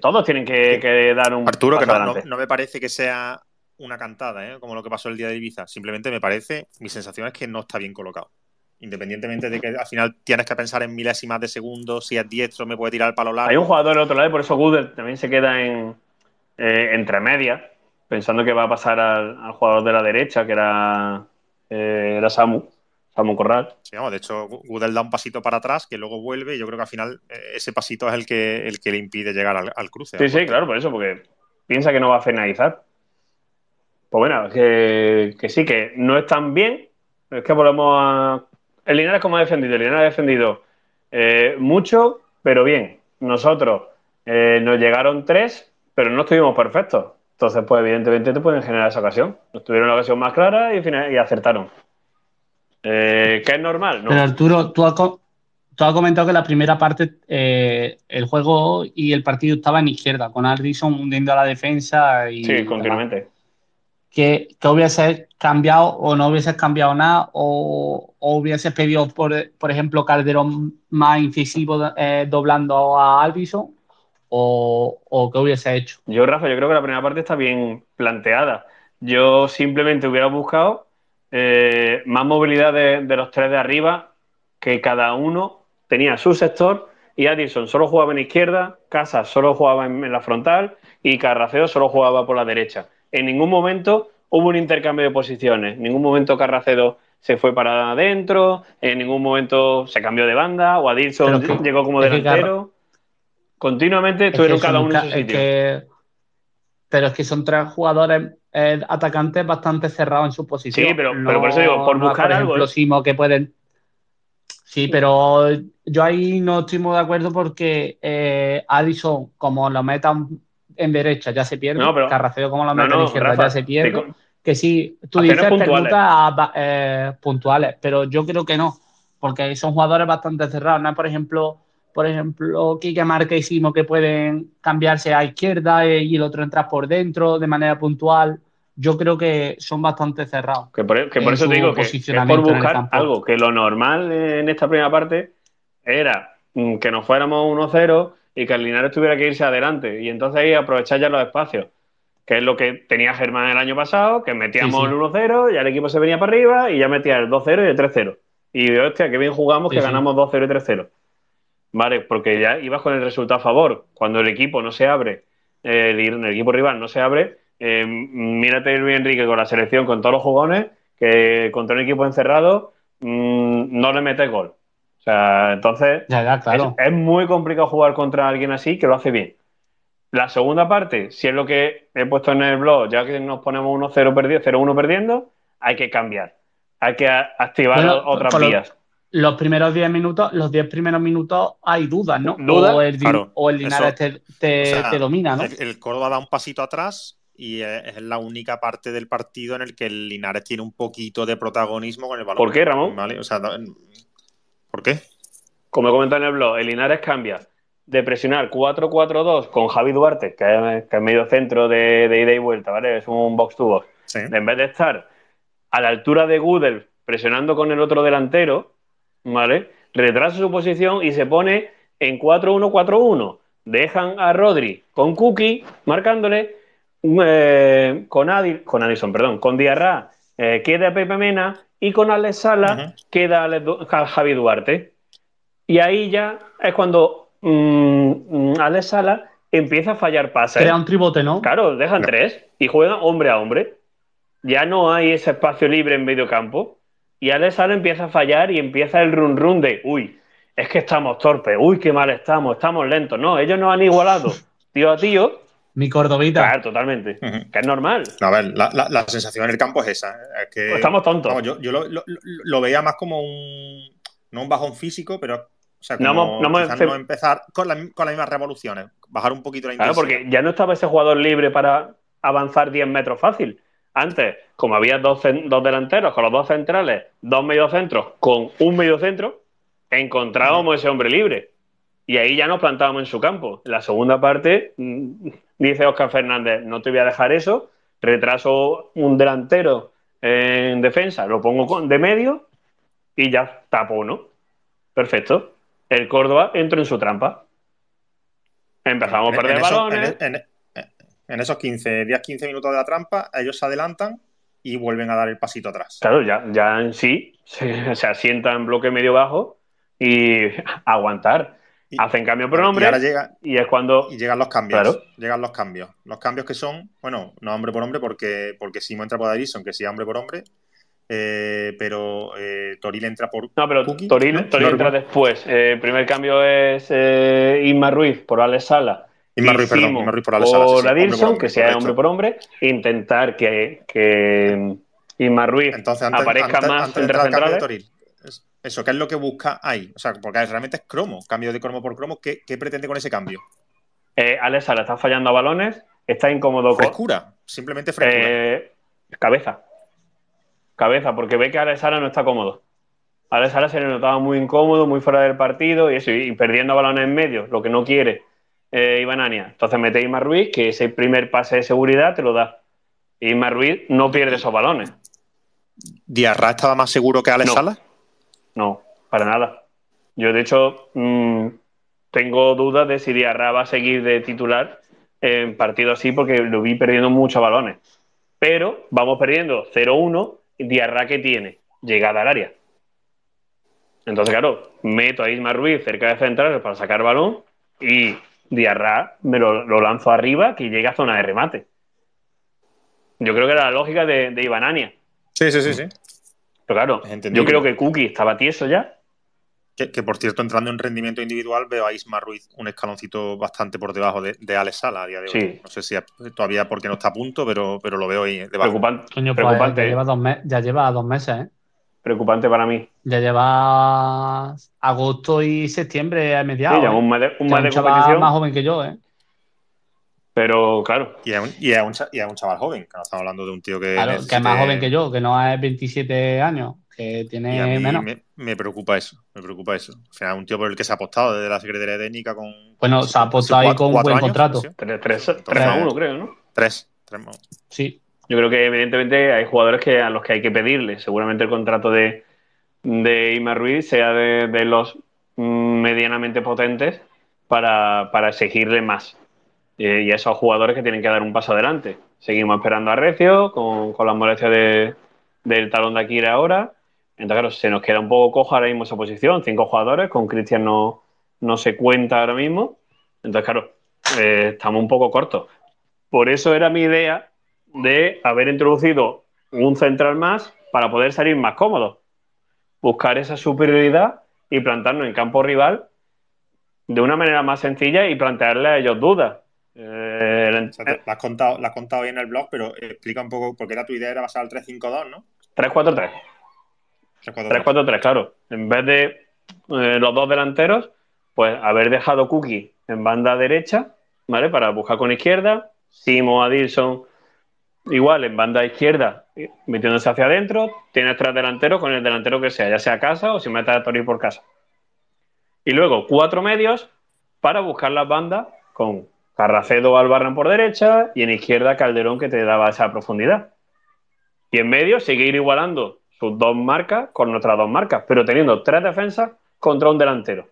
todos tienen que, dar un Arturo, que no, no, me parece que sea una cantada, ¿eh? como lo que pasó el día de Ibiza. Simplemente me parece, mi sensación es que no está bien colocado. Independientemente de que al final tienes que pensar en milésimas de segundos, si es diestro me puede tirar el palo largo. Hay un jugador del otro lado y por eso Goodell también se queda en eh, entre media pensando que va a pasar al, jugador de la derecha, que era, eh, Samu. Samu Corral. de hecho, Goodell da un pasito para atrás, que luego vuelve, y yo creo que al final ese pasito es el que, el que le impide llegar al, al cruce. Sí, sí, claro, por eso, porque piensa que no va a finalizar. Pues bueno, que, sí, que no están bien. Es que volvemos a. El Linares, como ha defendido, el Linares ha defendido eh, mucho, pero bien. Nosotros eh, nos llegaron tres, pero no estuvimos perfectos. Entonces, pues evidentemente te pueden generar esa ocasión. Nos tuvieron la ocasión más clara y, y acertaron. Eh, que es normal, ¿no? Pero Arturo, tú has, comentado que la primera parte, el juego y el partido estaba en izquierda, con Aldrison hundiendo a la defensa y. Sí, continuamente que, hubiese cambiado o no hubiese cambiado nada o, hubiese pedido, por, por, ejemplo, Calderón más incisivo eh, doblando a Albison o, o qué hubiese hecho. Yo, Rafa, yo creo que la primera parte está bien planteada. Yo simplemente hubiera buscado eh, más movilidad de, los tres de arriba, que cada uno tenía su sector y Addison solo jugaba en izquierda, casa solo jugaba en, en la frontal y Carraceo solo jugaba por la derecha en ningún momento hubo un intercambio de posiciones, en ningún momento Carracedo se fue para adentro, en ningún momento se cambió de banda, o Adilson llegó como delantero. Continuamente estuvieron cada uno en su sitio. pero es que son tres jugadores eh, atacantes bastante cerrados en su posición. Sí, pero, por eso digo, por buscar algo. ¿eh? que pueden. Sí, pero yo ahí no estoy de acuerdo porque eh, como lo metan en derecha ya se pierde, no, como la mano izquierda ya se pierde. que sí, tú dices puntuales. Ah, eh, puntuales, pero yo creo que no, porque son jugadores bastante cerrados. por ejemplo, por ejemplo, Kike hicimos que pueden cambiarse a izquierda y el otro entra por dentro de manera puntual. Yo creo que son bastante cerrados. Que por, e, eso te digo que por buscar algo, que lo normal en esta primera parte era mm, que nos fuéramos 1-0 y que el Linares tuviera que irse adelante. Y entonces ahí aprovechar ya los espacios, que es lo que tenía Germán el año pasado, que metíamos el 1-0, ya el equipo se venía para arriba y ya metía el 2-0 y el 3-0. Y hostia, qué bien jugamos que ganamos 2-0 y 3-0. Vale, porque ya ibas con el resultado a favor. Cuando el equipo no se abre, el, equipo rival no se abre, eh, mírate Luis Enrique con la selección, con todos los jugones, que contra un equipo encerrado mm, no le metes gol. O sea, entonces es, muy complicado jugar contra alguien así que lo hace bien. La segunda parte, si es lo que he puesto en el blog, ya que nos ponemos 1-0 1 perdiendo, hay que cambiar. Hay que activar otras vías. Los, primeros 10 minutos, los 10 primeros minutos hay dudas, ¿no? O el, Linares este te, domina, ¿no? El, Córdoba da un pasito atrás y e-, es la única parte del partido en el que el Linares tiene un poquito de protagonismo con el balón. ¿Por qué, Ramón? O sea, ¿Por qué? Como he comentado en el blog, el Linares cambia de presionar 4-4-2 con Javi Duarte, que, es medio centro de, ida y vuelta, ¿vale? Es un box to box. En vez de estar a la altura de Goodell presionando con el otro delantero, ¿vale? Retrasa su posición y se pone en 4-1-4-1. Dejan a Rodri con Cookie marcándole, eh, con, Adil, con Addison, perdón, con Diarra, eh, queda Pepe Mena y con Alex Sala queda Javi Duarte. Y ahí ya es cuando mmm, Sala empieza a fallar pases. Crea un tribote, ¿no? Claro, dejan tres y juegan hombre a hombre. Ya no hay ese espacio libre en medio campo. Y Alex Sala empieza a fallar y empieza el run run de, uy, es que estamos torpes, uy, qué mal estamos, estamos lentos. No, ellos nos han igualado tío a tío mi cordobita. Claro, totalmente. Que es normal. A ver, la, sensación en el campo es esa. Pues estamos tontos. yo, lo, veía más como un. No un bajón físico, pero. no, empezar con, las mismas revoluciones. Bajar un poquito la intensidad. Claro, porque ya no estaba ese jugador libre para avanzar 10 metros fácil. Antes, como había dos, dos delanteros con los dos centrales, dos mediocentros con un mediocentro, encontrábamos ese hombre libre. Y ahí ya nos plantábamos en su campo. la segunda parte mm, dice Oscar Fernández, no te voy a dejar eso, retraso un delantero en defensa, lo pongo de medio y ya tapo pues, uno. Perfecto. El Córdoba entra en su trampa. Empezamos a perder balones. E, e, en, esos 15, 10, 15 minutos de la trampa, ellos se adelantan y vuelven a dar el pasito atrás. Claro, ya, ya en sí se, se asienta en bloque medio bajo y aguantar hacen cambio por nombre y, ahora llega, y es cuando... Y llegan los cambios, llegan los cambios. Los cambios que son, bueno, no hombre por hombre porque, porque Simo entra por Adilson, que sea hombre por hombre, eh, pero eh, Toril entra por. No, pero Toril, entra después. el eh, primer cambio es Inma Ruiz por Alex Sala. Inma Ruiz, perdón, Inma Ruiz por Alex Sala. Por Adilson, que sea hombre por hombre, intentar que, que Inma Ruiz aparezca más antes el eso, ¿qué es lo que busca ahí? O sea, porque realmente es cromo, cambio de cromo por cromo. ¿Qué, pretende con ese cambio? Eh, está fallando a balones, está incómodo. Frescura, oscura simplemente frescura. Eh, cabeza. Cabeza, porque ve que Alex Sala no está cómodo. Alex Sala se le notaba muy incómodo, muy fuera del partido y eso, y perdiendo balones en medio, lo que no quiere eh, Entonces mete a Ruiz, que ese primer pase de seguridad te lo da. Y Ruiz no pierde esos balones. ¿Diarra estaba más seguro que Alex no, para nada. Yo, de hecho, mm, tengo dudas de si Diarra va a seguir de titular en partido así porque lo vi perdiendo muchos balones. Pero vamos perdiendo 0-1, Diarra que tiene llegada al área. Entonces, claro, meto a Isma Ruiz cerca de central para sacar balón y Diarra me lo, lanzo arriba que llega a zona de remate. Yo creo que era la lógica de, de Sí, sí, sí, sí claro, yo creo que Cookie estaba tieso ya. Que, por cierto, entrando en rendimiento individual, veo a Isma Ruiz un escaloncito bastante por debajo de, Alex Sala a día de hoy. No sé si todavía porque no está a punto, pero, pero lo veo ahí debajo. Preocupante. Pues, preocupante. Ya, ¿eh? lleva dos ya lleva dos meses, ¿eh? Preocupante para mí. Ya lleva agosto y septiembre a mediados. un ¿eh? un competición. más joven que yo, pero claro. Y es un, y un, y un chaval joven, que no estamos hablando de un tío que. que es más joven que yo, que no es 27 años, que tiene menos. Me, preocupa eso, me preocupa eso. o sea un tío por el que se ha apostado desde la Secretaría de Técnica con. Bueno, se ha apostado ahí con un buen contrato. Tres, a uno, creo, ¿no? Tres, 3 más 1. Sí. Yo creo que evidentemente hay jugadores que, a los que hay que pedirle. Seguramente el contrato de, de Ima Ruiz sea de, de los mm, medianamente potentes para, para exigirle más. Eh, y esos jugadores que tienen que dar un paso adelante. Seguimos esperando a Recio con, con las molestias de, del talón de Akira ahora. Entonces, claro, se nos queda un poco cojo ahora mismo esa posición. Cinco jugadores, con Cristian no, se cuenta ahora mismo. Entonces, claro, eh, estamos un poco cortos. Por eso era mi idea de haber introducido un central más para poder salir más cómodo. Buscar esa superioridad y plantarnos en campo rival de una manera más sencilla y plantearle a ellos dudas. Eh, la, has contado, la contado en el blog, pero explica un poco, porque era tu idea era basar al 3-5-2, ¿no? 3-4-3. 3-4-3, claro. En vez de eh, los dos delanteros, pues haber dejado Cookie en banda derecha, ¿vale? Para buscar con izquierda. Simo, Adilson, igual en banda izquierda, eh, metiéndose hacia adentro. Tienes tres delanteros con el delantero que sea, ya sea casa o si metes a Tori por casa. Y luego cuatro medios para buscar las bandas con Carracedo Albarrán por derecha y en izquierda Calderón que te daba esa profundidad. Y en medio seguir igualando sus dos marcas con nuestras dos marcas, pero teniendo tres defensas contra un delantero.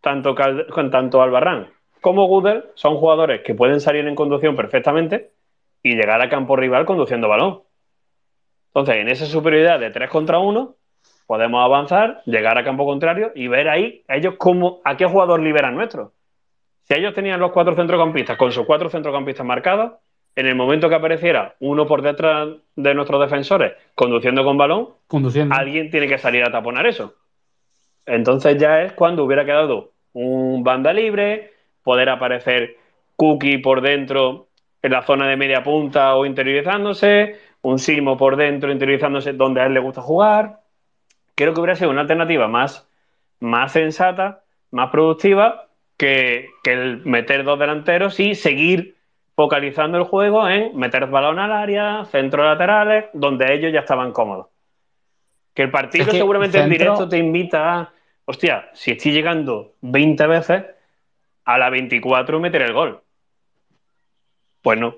Tanto, con tanto Albarrán como Gudel son jugadores que pueden salir en conducción perfectamente y llegar a campo rival conduciendo balón. Entonces, en esa superioridad de tres contra uno podemos avanzar, llegar a campo contrario y ver ahí a ellos cómo, a qué jugador liberan nuestro. Si ellos tenían los cuatro centrocampistas con sus cuatro centrocampistas marcados, en el momento que apareciera uno por detrás de nuestros defensores conduciendo con balón, alguien tiene que salir a taponar eso. Entonces ya es cuando hubiera quedado un banda libre, poder aparecer Cookie por dentro en la zona de media punta o interiorizándose, un Simo por dentro interiorizándose donde a él le gusta jugar. Creo que hubiera sido una alternativa más, más sensata, más productiva que, el meter dos delanteros y seguir focalizando el juego en meter balón al área, centros laterales, donde ellos ya estaban cómodos. Que el partido seguramente en directo te invita a, hostia, si estoy llegando 20 veces, a la 24 meter el gol. Pues no.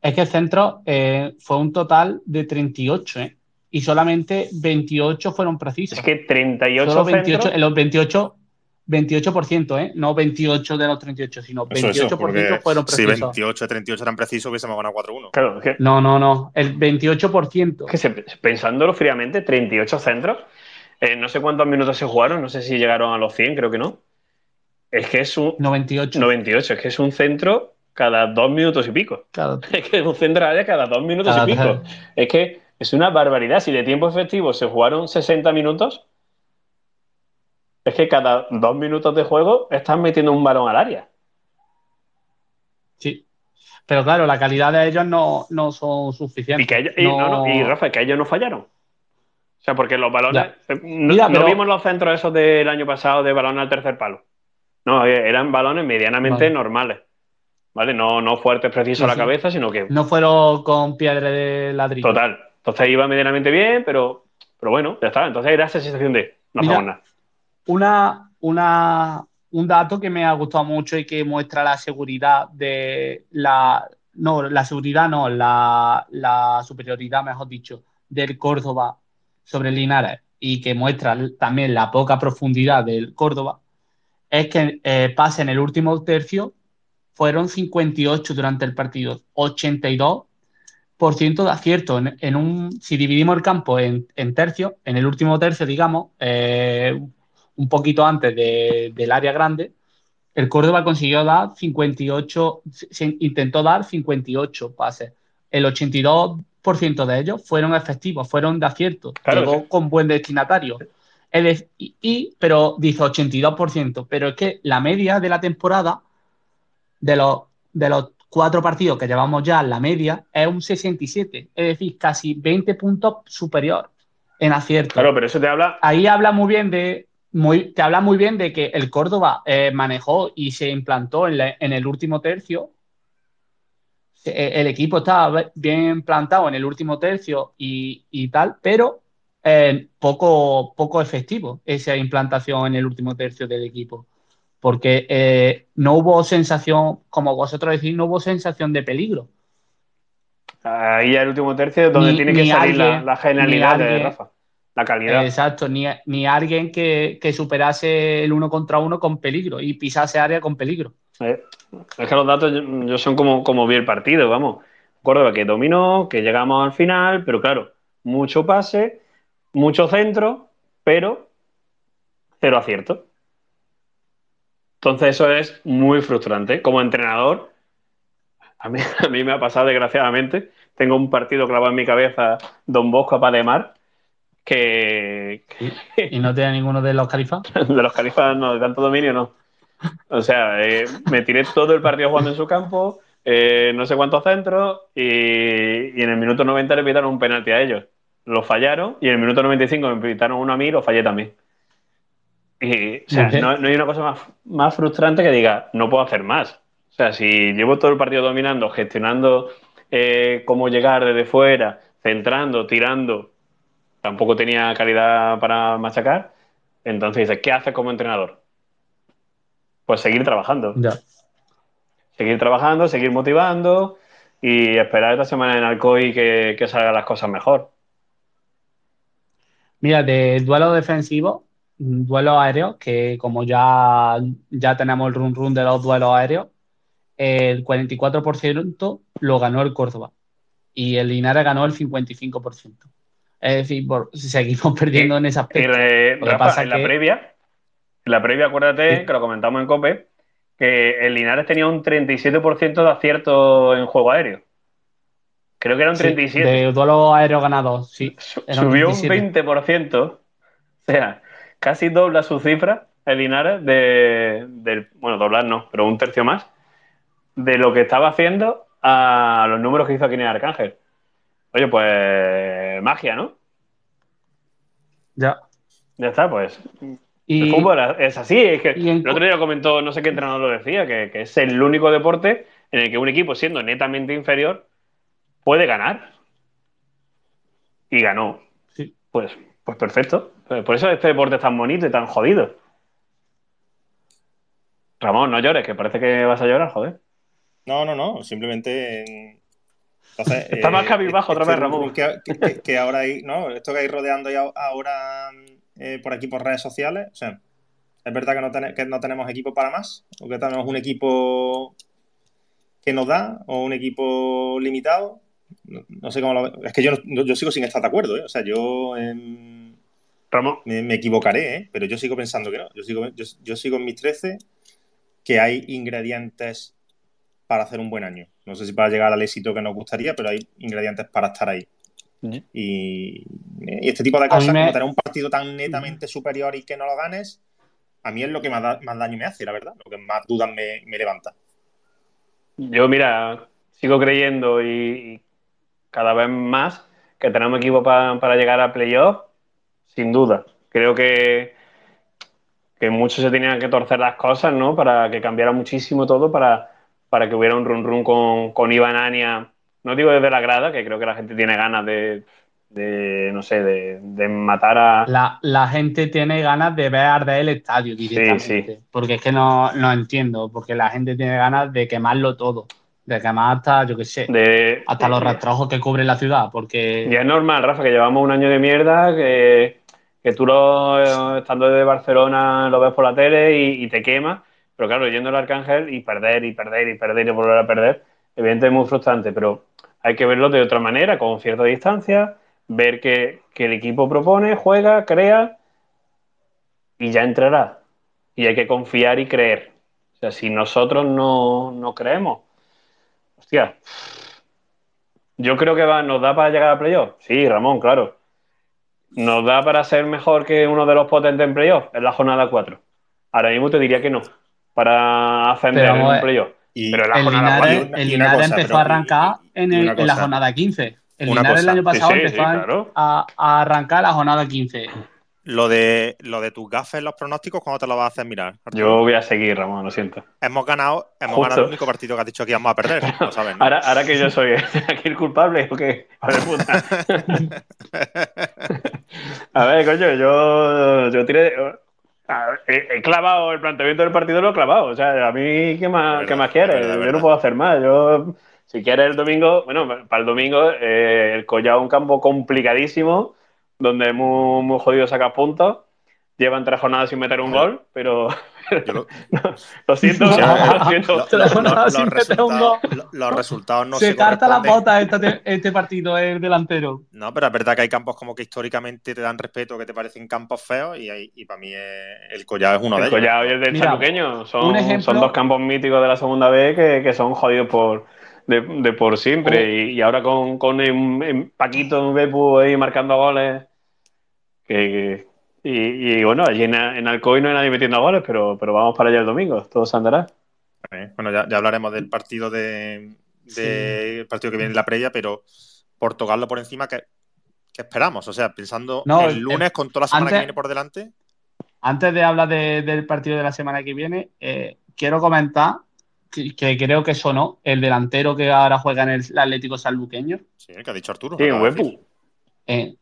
Es que el centro eh, fue un total de 38, ¿eh? Y solamente 28 fueron precisos. Es que 38 28, centros... En los 28 28%, ¿eh? No 28 de los 38, sino 28% fueron precisos. Si 28 de 38 eran precisos, hubiésemos ganado 4-1. Claro, es que... No, no, no. El 28%. Que pensándolo fríamente, 38 centros. Eh, no sé cuántos minutos se jugaron, no sé si llegaron a los 100, creo que no. Es que es un. 98. 98, es que es un centro cada dos minutos y pico. Claro. Es que es un centro de cada dos minutos y pico. Es que es una barbaridad. Si de tiempo efectivo se jugaron 60 minutos, es que cada dos minutos de juego Están metiendo un balón al área. Sí. Pero claro, la calidad de ellos no, son suficientes. Y, que es que ellos no fallaron. O sea, porque los balones. Eh, no, vimos los centros esos del año pasado de balón al tercer palo. No, eh, eran balones medianamente normales. ¿Vale? No, no fuertes precisos a la cabeza, sino que. No fueron con piedra de ladrillo. Total. Entonces iba medianamente bien, pero, pero bueno, ya está. Entonces era esa sensación de no hacemos nada. Una, una, un dato que me ha gustado mucho y que muestra la seguridad de la. No, la seguridad no, la, superioridad, mejor dicho, del Córdoba sobre el Linares y que muestra también la poca profundidad del Córdoba, es que eh, en el último tercio fueron 58 durante el partido, 82% de acierto. En, un, si dividimos el campo en, en tercios, en el último tercio, digamos, eh, un poquito antes del área grande, el Córdoba consiguió dar 58, intentó dar 58 pases. El 82% de ellos fueron efectivos, fueron de acierto, con buen destinatario. pero dice 82%, pero es que la media de la temporada, de los, de los cuatro partidos que llevamos ya, la media es un 67, es decir, casi 20 puntos superior en acierto. Claro, pero eso te habla. Ahí habla muy bien de, te habla muy bien de que el Córdoba eh, manejó y se implantó en, el último tercio. Eh, el equipo estaba bien plantado en el último tercio y, tal, pero eh, poco, poco efectivo esa implantación en el último tercio del equipo. Porque no hubo sensación, como vosotros decís, no hubo sensación de peligro. Ahí el último tercio donde tiene que salir la, la, genialidad de Rafa la calidad. Exacto, ni, alguien que, superase el uno contra uno con peligro y pisase área con peligro. Eh, es que los datos yo, son como, como vi el partido, vamos. Córdoba que dominó, que llegamos al final, pero claro, mucho pase, mucho centro, pero cero acierto. Entonces eso es muy frustrante. Como entrenador, a mí, a mí me ha pasado desgraciadamente, tengo un partido clavado en mi cabeza, Don Bosco a Palemar, ¿Y, no tiene ninguno de los califas? de los califas no, de tanto dominio no. O sea, eh, me tiré todo el partido jugando en su campo, eh, no sé cuántos centros, y, en el minuto 90 le pitaron un penalti a ellos. Lo fallaron, y en el minuto 95 me pitaron uno a mí y lo fallé también. Y, o sea, no, hay una cosa más, frustrante que diga, no puedo hacer más. O sea, si llevo todo el partido dominando, gestionando eh, cómo llegar desde fuera, centrando, tirando, tampoco tenía calidad para machacar. Entonces dices, ¿qué hace como entrenador? Pues seguir trabajando. Seguir trabajando, seguir motivando y esperar esta semana en Alcoy que, que salgan las cosas mejor. Mira, de duelo defensivo, duelo aéreo, que como ya, ya tenemos el run run de los duelos aéreos, el 44% lo ganó el Córdoba y el Linares ganó el 55%. Es decir, si seguimos perdiendo eh, en esas aspecto eh, en la previa, en la previa, acuérdate, que lo comentamos en COPE, que el Linares tenía un 37% de acierto en juego aéreo. Creo que eran un 37%. De los aéreos ganados, sí. Subió un 20%. O sea, casi dobla su cifra el Linares de, de, Bueno, doblar no, pero un tercio más. De lo que estaba haciendo a los números que hizo aquí en el Arcángel. Oye, pues magia, ¿no? Ya. Ya está, pues. Y... El fútbol es así. Es que el... otro día lo comentó, no sé qué entrenador lo decía, que, es el único deporte en el que un equipo, siendo netamente inferior, puede ganar. Y ganó. Sí. Pues, pues perfecto. Por eso este deporte es tan bonito y tan jodido. Ramón, no llores, que parece que vas a llorar, joder. No, no, no. Simplemente entonces, Está eh, otra vez, este Ramón. Que, ahora hay, ¿no? Esto que hay rodeando ahora eh, por aquí por redes sociales, o sea, es verdad que no, tenemos equipo para más, o que tenemos un equipo que nos da, o un equipo limitado. No, sé cómo lo Es que yo, sigo sin estar de acuerdo, ¿eh? O sea, yo. Em, Ramón. Me, equivocaré, Pero yo sigo pensando que no. Yo sigo, yo sigo en mis 13 que hay ingredientes para hacer un buen año. No sé si para llegar al éxito que nos gustaría, pero hay ingredientes para estar ahí. Mm. Eh, y, este tipo de cosas, tener un partido tan netamente mm. superior y que no lo ganes, a mí es lo que más, daño me hace, la verdad, lo que más dudas me, levanta. Yo, mira, sigo creyendo y, cada vez más que tenemos equipo para llegar a playoff, sin duda. Creo que, que mucho se tenían que torcer las cosas, ¿no? Para que cambiara muchísimo todo para para que hubiera un run run con, con Ania, no digo desde la grada, que creo que la gente tiene ganas de, no sé, de, matar a... La, gente tiene ganas de ver arder el estadio directamente, porque es que no, entiendo, porque la gente tiene ganas de quemarlo todo. De quemar hasta, yo qué sé, hasta los rastrojos que cubre la ciudad, porque... Ya es normal, Rafa, que llevamos un año de mierda, que, que tú lo, eh, estando desde Barcelona lo ves por la tele y, y te quemas. Pero claro, yendo al Arcángel y perder y perder y perder y volver a perder, evidentemente es muy frustrante, pero hay que verlo de otra manera, con cierta distancia, ver que, el equipo propone, juega, crea y ya entrará. Y hay que confiar y creer. O sea, si nosotros no, creemos, hostia, yo creo que va, nos da para llegar a playoff. Sí, Ramón, claro. ¿Nos da para ser mejor que uno de los potentes en playoff en la jornada 4? Ahora mismo te diría que no para ascender pero, en un Pero la el jornada Linares, el empezó a arrancar en, la jornada 15. El año pasado empezó a, arrancar la jornada 15. Lo de, lo de tus gafes en los pronósticos, ¿cómo te lo vas a hacer mirar? Yo voy a seguir, Ramón, lo siento. Hemos ganado, hemos ganado el único partido que has dicho que íbamos a perder, ahora, que yo soy aquí el culpable, ¿o qué? A ver, coño, yo, yo tiré... Ah, eh, he, clavado el planteamiento del partido, lo he clavado. O sea, a mí, ¿qué más, más quieres? yo no puedo hacer más. Yo, si quieres el domingo, bueno, para el domingo, eh, el Collado un campo complicadísimo, donde muy, muy jodido sacar puntos llevan tres jornadas sin meter un gol, pero lo... siento, lo Los resultados no se, se carta la bota este, partido, delantero. No, pero es verdad que hay campos como que históricamente te dan respeto, que te parecen campos feos, y, para mí el Collado es uno de ellos. El Collado y el de Chaluqueño son, dos campos míticos de la segunda B que, son jodidos por, de, por siempre. Oh. Y, ahora con, con em, em, Paquito en Bepu ahí marcando goles, que, y, bueno, allí en, Alcoy no hay nadie metiendo goles, pero, pero vamos para allá el domingo, todo se andará. bueno, ya, hablaremos del partido de, partido que viene en la previa, pero por tocarlo por encima ¿qué esperamos. O sea, pensando el eh, lunes con toda la semana que viene por delante. Antes de hablar del partido de la semana que viene, eh, quiero comentar que, creo que sonó el delantero que ahora juega en el, Atlético salbuqueño. Sí, el que ha dicho Arturo. Eh, en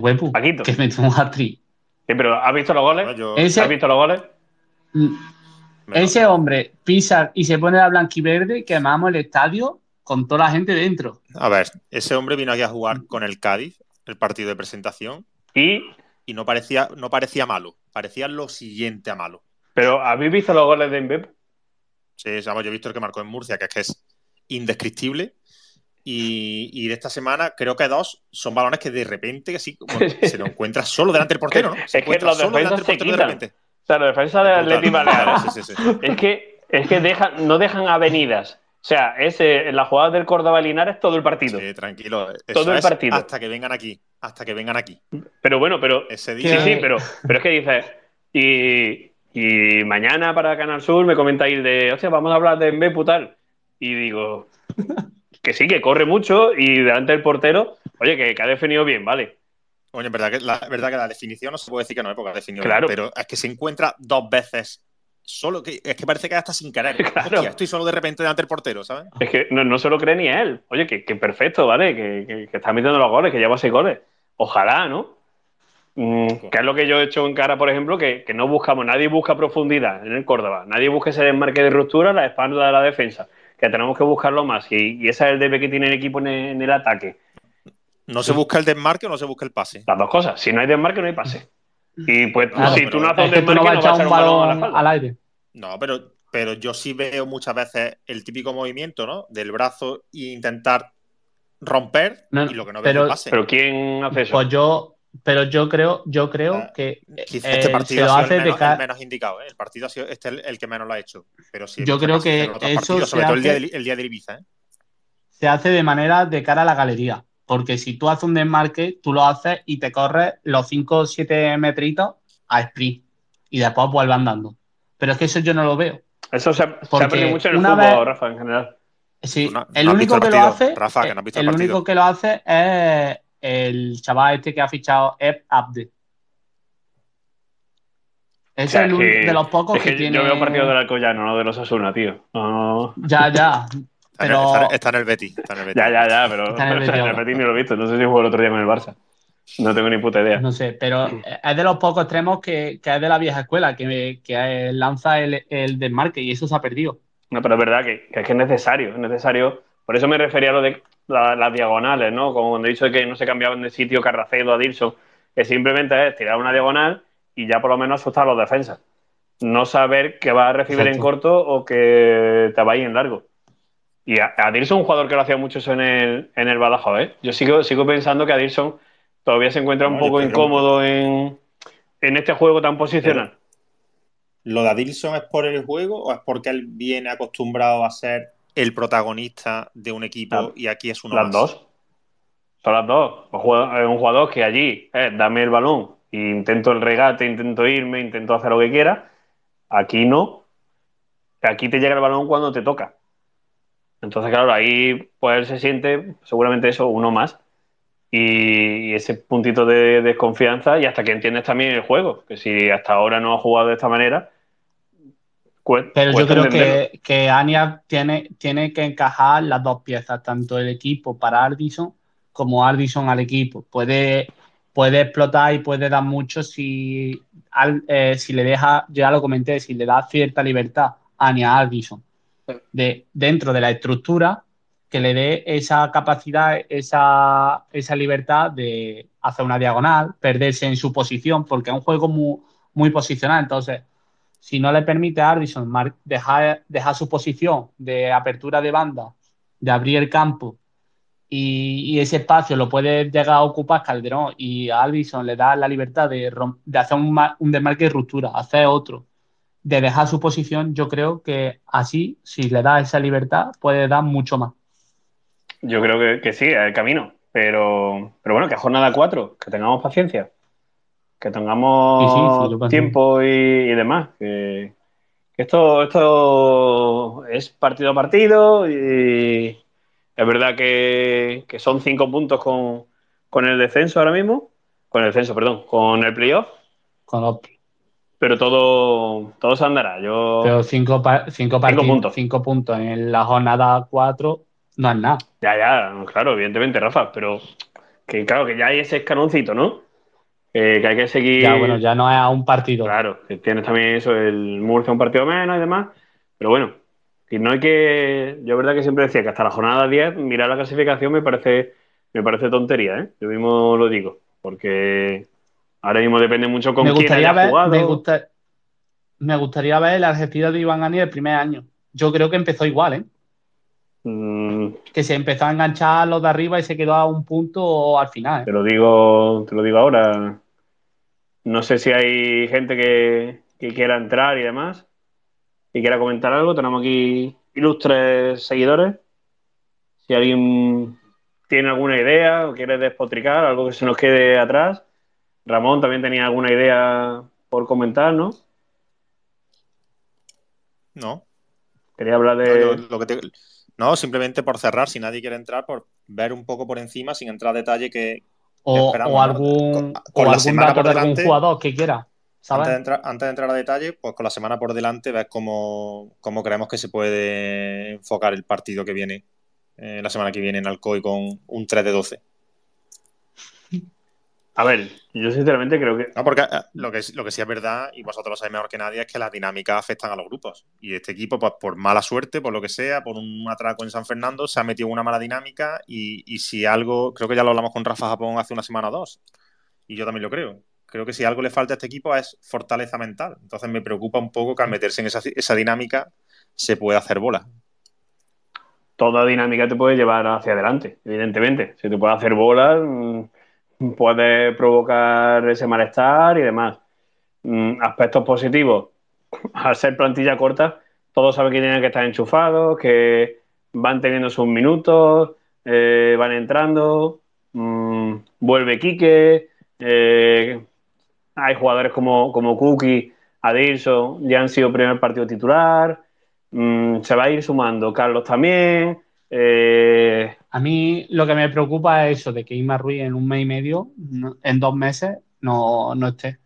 Huepu. En, Que metió un hat-trick pero ¿has visto los goles? ha visto los goles? Ese hombre pisa y se pone la blanquiverde, quemamos el estadio con toda la gente dentro. A ver, ese hombre vino aquí a jugar con el Cádiz, el partido de presentación. Y. no parecía, no parecía malo, parecía lo siguiente a malo. Pero, ¿habéis visto los goles de Mbep? Sí, yo he visto el que marcó en Murcia, que es que es indescriptible. Y, de esta semana creo que dos son balones que de repente así, se lo encuentra solo delante del portero, ¿no? Se es que los solo delante del portero de repente. O sea, la defensa de Atleti Baleares. Es que, es que no dejan avenidas. O sea, es eh, la jugada del Córdoba Linares todo el partido. Sí, tranquilo. todo el partido. Hasta que vengan aquí. Hasta que vengan aquí. Pero bueno, pero. Ese día... Sí, sí, pero, pero es que dices. Y, y, mañana para Canal Sur me comentáis de. sea vamos a hablar de Mbepu Y digo que sí, que corre mucho y delante del portero, oye, que, ha definido bien, ¿vale? Oye, verdad que la, verdad que la definición no se puede decir que no, ¿eh? porque ha definido bien, pero es que se encuentra dos veces solo, que, es que parece que hasta sin querer. Claro. estoy solo de repente delante del portero, ¿sabes? Es que no, no se lo cree ni él. Oye, que, perfecto, ¿vale? Que, que, está metiendo los goles, que lleva seis goles. Ojalá, ¿no? Mm, que es lo que yo he hecho en cara, por ejemplo, que, no buscamos, nadie busca profundidad en el Córdoba, nadie busca ese desmarque de ruptura la espalda de la defensa que tenemos que buscarlo más. Y, ese es el debe que tiene el equipo en el, ataque. ¿No se busca el desmarque o no se busca el pase? Las dos cosas. Si no hay desmarque, no hay pase. Y pues si tú no haces no vas a echar un balón, al aire. No, pero, pero yo sí veo muchas veces el típico movimiento, ¿no? Del brazo e intentar romper y lo que no veo es el pase. ¿Pero quién hace eso? Pues yo, pero yo creo, yo creo ah, que eh, este eh, partido ha sido el menos, indicado, ¿eh? el partido ha sido este el, el, que menos lo ha hecho. Pero sí, yo creo que eso partidos, sobre todo el día, de, el día de Ibiza, ¿eh? se hace de manera de cara a la galería, porque si tú haces un desmarque, tú lo haces y te corres los 5 o 7 metritos a sprint y después vuelve andando. Pero es que eso yo no lo veo. Eso se, se aprende mucho en el fútbol, Rafa, en general. Sí, el único que lo hace, Rafa, que no el, el único que lo hace es el chaval este que ha fichado Ep Abde. Es uno el de los pocos que, tiene. Yo veo partido del Alcoyano, no de los Asuna, tío. Ya, ya. Está, en, el Betty, Ya, ya, ya, pero, está en el, Betty, ni lo he visto. No sé si jugó el otro día con el Barça. No tengo ni puta idea. No sé, pero es de los pocos extremos que, que es de la vieja escuela, que, que lanza el, el, desmarque y eso se ha perdido. No, pero es verdad que, que es necesario, es necesario. Por eso me refería a lo de las diagonales, ¿no? Como cuando he dicho que no se cambiaban de sitio Carracedo a Dilson, que simplemente es tirar una diagonal y ya por lo menos asustar a los defensas. No saber que va a recibir en corto o que te va a ir en largo. Y a es un jugador que lo hacía mucho eso en el, en Badajoz, ¿eh? Yo sigo, pensando que a Dilson todavía se encuentra un poco incómodo en, en, este juego tan posicional. ¿Lo de Adilson es por el juego o es porque él viene acostumbrado a ser el protagonista de un equipo y aquí es uno Las dos. Son las dos. Un jugador, eh, que allí, eh, dame el balón, intento el regate, intento irme, intento hacer lo que quiera. Aquí no. Aquí te llega el balón cuando te toca. Entonces, claro, ahí pues se siente seguramente eso, uno más. Y, ese puntito de desconfianza y hasta que entiendes también el juego, que si hasta ahora no ha jugado de esta manera, pero yo creo que, que Anya tiene, tiene que encajar las dos piezas, tanto el equipo para Ardison como Ardison al equipo. Puede, puede explotar y puede dar mucho si, eh, si le deja, ya lo comenté, si le da cierta libertad a Anya Ardison de, dentro de la estructura que le dé esa capacidad, esa, libertad de hacer una diagonal, perderse en su posición, porque es un juego muy, muy posicional. Entonces, si no le permite a Ardison dejar, dejar su posición de apertura de banda, de abrir el campo y, ese espacio lo puede llegar a ocupar Calderón y a le da la libertad de, de hacer un, un, desmarque y ruptura, hacer otro, de dejar su posición, yo creo que así, si le da esa libertad, puede dar mucho más. Yo creo que, sí, es el camino, pero, pero bueno, que a jornada 4, que tengamos paciencia que tengamos tiempo y, demás. Que, esto, esto es partido a partido y es verdad que, son cinco puntos con, con, el descenso ahora mismo, con el descenso, perdón, con el playoff. Con Pero todo, todo se andará. Yo... Pero cinco, cinco, cinco, puntos. cinco puntos en la jornada cuatro no es nada. Ya, ya, claro, evidentemente, Rafa, pero que claro, que ya hay ese escaloncito, ¿no? Eh, que hay que seguir. Ya, bueno, ya no es a un partido. Claro, que tienes también eso, el Murcia un partido menos y demás. Pero bueno, no hay que. Yo, verdad, que siempre decía que hasta la jornada 10, mirar la clasificación me parece, me parece tontería, ¿eh? Yo mismo lo digo, porque ahora mismo depende mucho con me gustaría quién haya jugado. Me, gustaría ver la Argentina de Iván Gani el primer año. Yo creo que empezó igual, ¿eh? Mm. Que se empezó a enganchar los de arriba y se quedó a un punto al final. ¿eh? Te lo digo, te lo digo ahora. No sé si hay gente que, quiera entrar y demás. Y quiera comentar algo. Tenemos aquí ilustres seguidores. Si alguien tiene alguna idea o quiere despotricar, algo que se nos quede atrás. Ramón también tenía alguna idea por comentar, ¿no? No. Quería hablar de. No, lo que no simplemente por cerrar, si nadie quiere entrar, por ver un poco por encima, sin entrar a detalle, que... O, algún, con, la jugador que quiera. Antes, de entrar, a detalle, pues con la semana por delante ves cómo, creemos que se puede enfocar el partido que viene, eh, la semana que viene en Alcoy con un 3 de 12. A ver, yo sinceramente creo que. No, porque eh, lo que, lo que sí es verdad, y vosotros lo sabéis mejor que nadie, es que las dinámicas afectan a los grupos. Y este equipo, pues, por mala suerte, por lo que sea, por un atraco en San Fernando, se ha metido en una mala dinámica. Y, si algo, creo que ya lo hablamos con Rafa Japón hace una semana o dos. Y yo también lo creo. Creo que si algo le falta a este equipo es fortaleza mental. Entonces me preocupa un poco que al meterse en esa, dinámica se pueda hacer bola toda dinámica te puede llevar hacia adelante, evidentemente. Si te puede hacer bolas, mm, puede provocar ese malestar y demás. Mm, aspectos positivos. Al ser plantilla corta, todos saben que tienen que estar enchufados, que van teniendo sus minutos, eh, van entrando, mm, vuelve Quique, eh, hay jugadores como, como Cookie, Adilson, ya han sido primer partido titular, mm, se va a ir sumando, Carlos también, eh, a mí lo que me preocupa es eso, de que Ima Ruiz en un mes y medio, en dos meses, no, esté.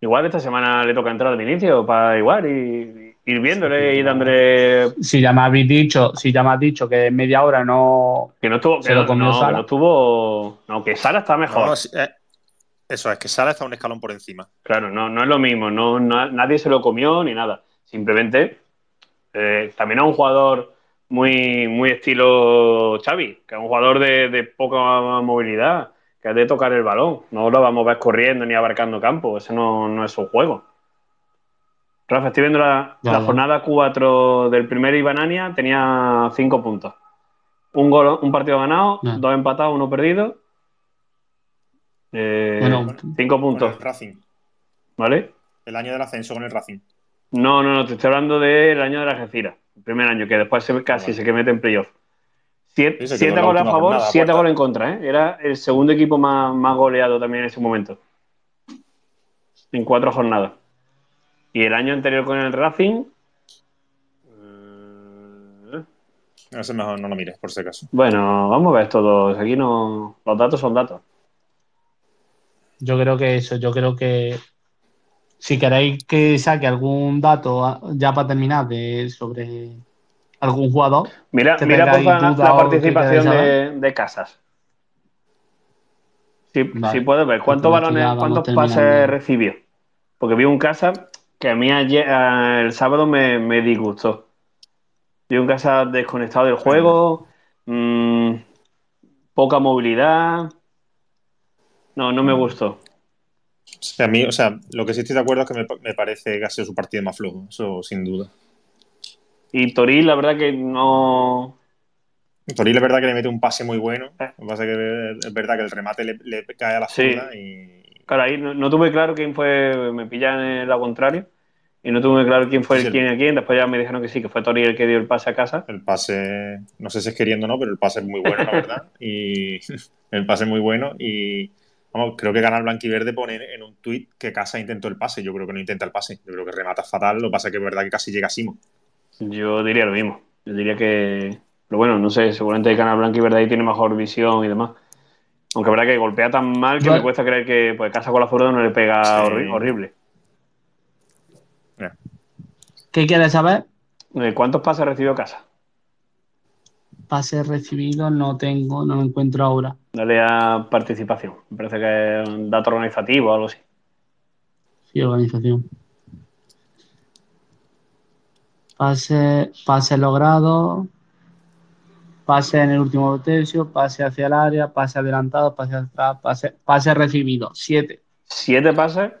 Igual esta semana le toca entrar al inicio para igual y, ir viéndole ir y dándole. Si ya me habéis dicho, si ya me dicho que en media hora no. Que no estuvo. Que, no, no estuvo. No, que Sara está mejor. Eh, eso es, que Sara está un escalón por encima. Claro, no, no es lo mismo. No, nadie se lo comió ni nada. Simplemente eh, también a un jugador muy, estilo Xavi, que es un jugador de, poca movilidad, que ha de tocar el balón. No lo vamos a ver corriendo ni abarcando campo, ese no, es su juego. Rafa, estoy viendo la, jornada 4 del primer Ibanania, tenía 5 puntos. Un, gol, un partido ganado, dos empatados, uno perdido. 5 eh, puntos. ¿Vale? El año del ascenso con el Racing. No, no, no, te estoy hablando del año de la GECIRA el primer año, que después casi se que mete en playoff. Siete, goles a favor, siete goles en contra. ¿eh? Era el segundo equipo más, goleado también en ese momento. En cuatro jornadas. Y el año anterior con el Racing. No eh, mejor no lo mires, por si acaso. Bueno, vamos a ver todos. Aquí no. Los datos son datos. Yo creo que eso, yo creo que si queréis que saque algún dato ah, ya para terminar de, sobre algún jugador. Mira, mira la participación de, Casas. Si, puedes ver, pues ¿cuántos balones, cuántos pases recibió? Porque vi un casa que a mí ayer, el sábado me, me disgustó. Vi un casa desconectado del juego, mm, poca movilidad. No, no me gustó. O sea, a mí, o sea, lo que sí estoy de acuerdo es que me, parece que ha sido su partido más flojo, eso sin duda. Y Toril, la verdad que no. Toril, la verdad que le mete un pase muy bueno. Eh. Lo que pasa es verdad que el remate le, cae a la zona y. Claro, ahí no, tuve claro quién fue. Me pillan en la contrario Y no tuve claro quién fue el quién y a quién. Después ya me dijeron que sí, que fue Toril el que dio el pase a casa. El pase, no sé si es queriendo o no, pero el pase es muy bueno, la verdad. y el pase es muy bueno. Y Vamos, creo que Canal Verde pone en un tuit que Casa intentó el pase. Yo creo que no intenta el pase. Yo creo que remata fatal. Lo que pasa que es verdad que casi llega Simo. Yo diría lo mismo. Yo diría que. Pero bueno, no sé, seguramente Canal Verde ahí tiene mejor visión y demás. Aunque es verdad que golpea tan mal que me cuesta creer que pues, Casa con la zurda no le pega horrible. ¿Qué quieres saber? Eh, ¿Cuántos pases recibió Casa? Pase recibido, no tengo, no lo encuentro ahora. a participación. Me parece que es un dato organizativo o algo así. Sí, organización. Pase, pase logrado, pase en el último tercio, pase hacia el área, pase adelantado, pase atrás, pase, recibido. Siete. ¿Siete pases?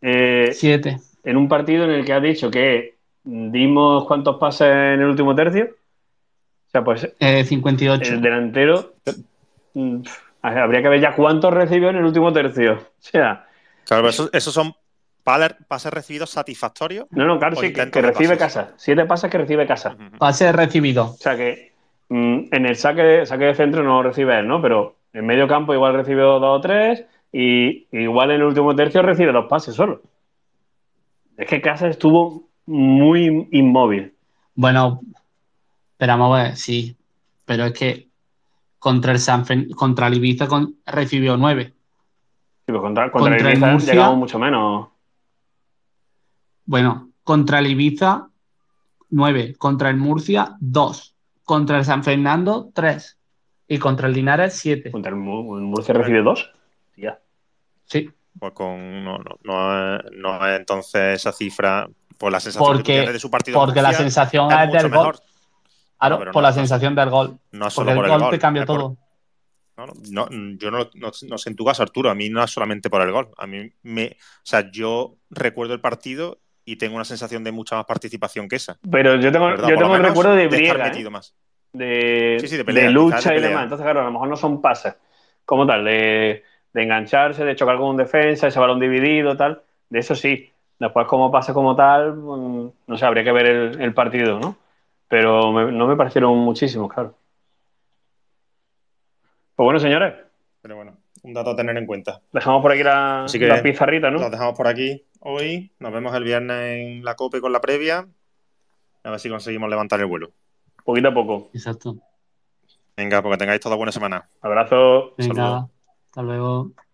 Eh, Siete. En un partido en el que ha dicho que dimos cuántos pases en el último tercio pues. 58. Eh, el delantero. Mm, habría que ver ya cuántos recibió en el último tercio. O sea. esos son pases recibidos satisfactorios. No, no, claro, sí, que, recibe casa. Siete pases que recibe casa. Pase recibido. O sea que mm, en el saque, saque de centro no recibe él, ¿no? Pero en medio campo igual recibe dos o tres y igual en el último tercio recibe dos pases solo. Es que Casa estuvo muy inmóvil. Bueno, pero a ver, sí. Pero es que contra el San contra el Ibiza con recibió 9. Sí, pues contra, el Ibiza llegamos mucho menos. Bueno, contra el Ibiza 9, contra el Murcia 2, contra el San Fernando 3 y contra el Linares 7. ¿Contra el, Murcia recibe 2? Ya. Sí. Pues con, no, no, entonces esa cifra, por pues la sensación de su partido. Porque la sensación es, del Claro, ah, por la sensación del gol. No solo Porque por el, gol, te cambia todo. no, No, yo no, sé en tu caso, Arturo, a mí no es solamente por el gol. A mí me, o sea, yo recuerdo el partido y tengo una sensación de mucha más participación que esa. Pero yo tengo, yo un recuerdo de briega, ¿eh? de, de, lucha y demás. Entonces, claro, a lo mejor no son pases como tal, de, engancharse, de chocar con un defensa, ese balón dividido, tal. De eso sí. Después, como pasa como tal, mm, no sé, habría que ver el partido, ¿no? pero no me parecieron muchísimos, claro. Pues bueno, señores. Pero bueno, un dato a tener en cuenta. Dejamos por aquí la, la pizarrita, ¿no? Los dejamos por aquí hoy. Nos vemos el viernes en la COPE con la previa. A ver si conseguimos levantar el vuelo. Poquito a poco. Exacto. Venga, porque pues tengáis toda buena semana. Abrazo. Hasta luego.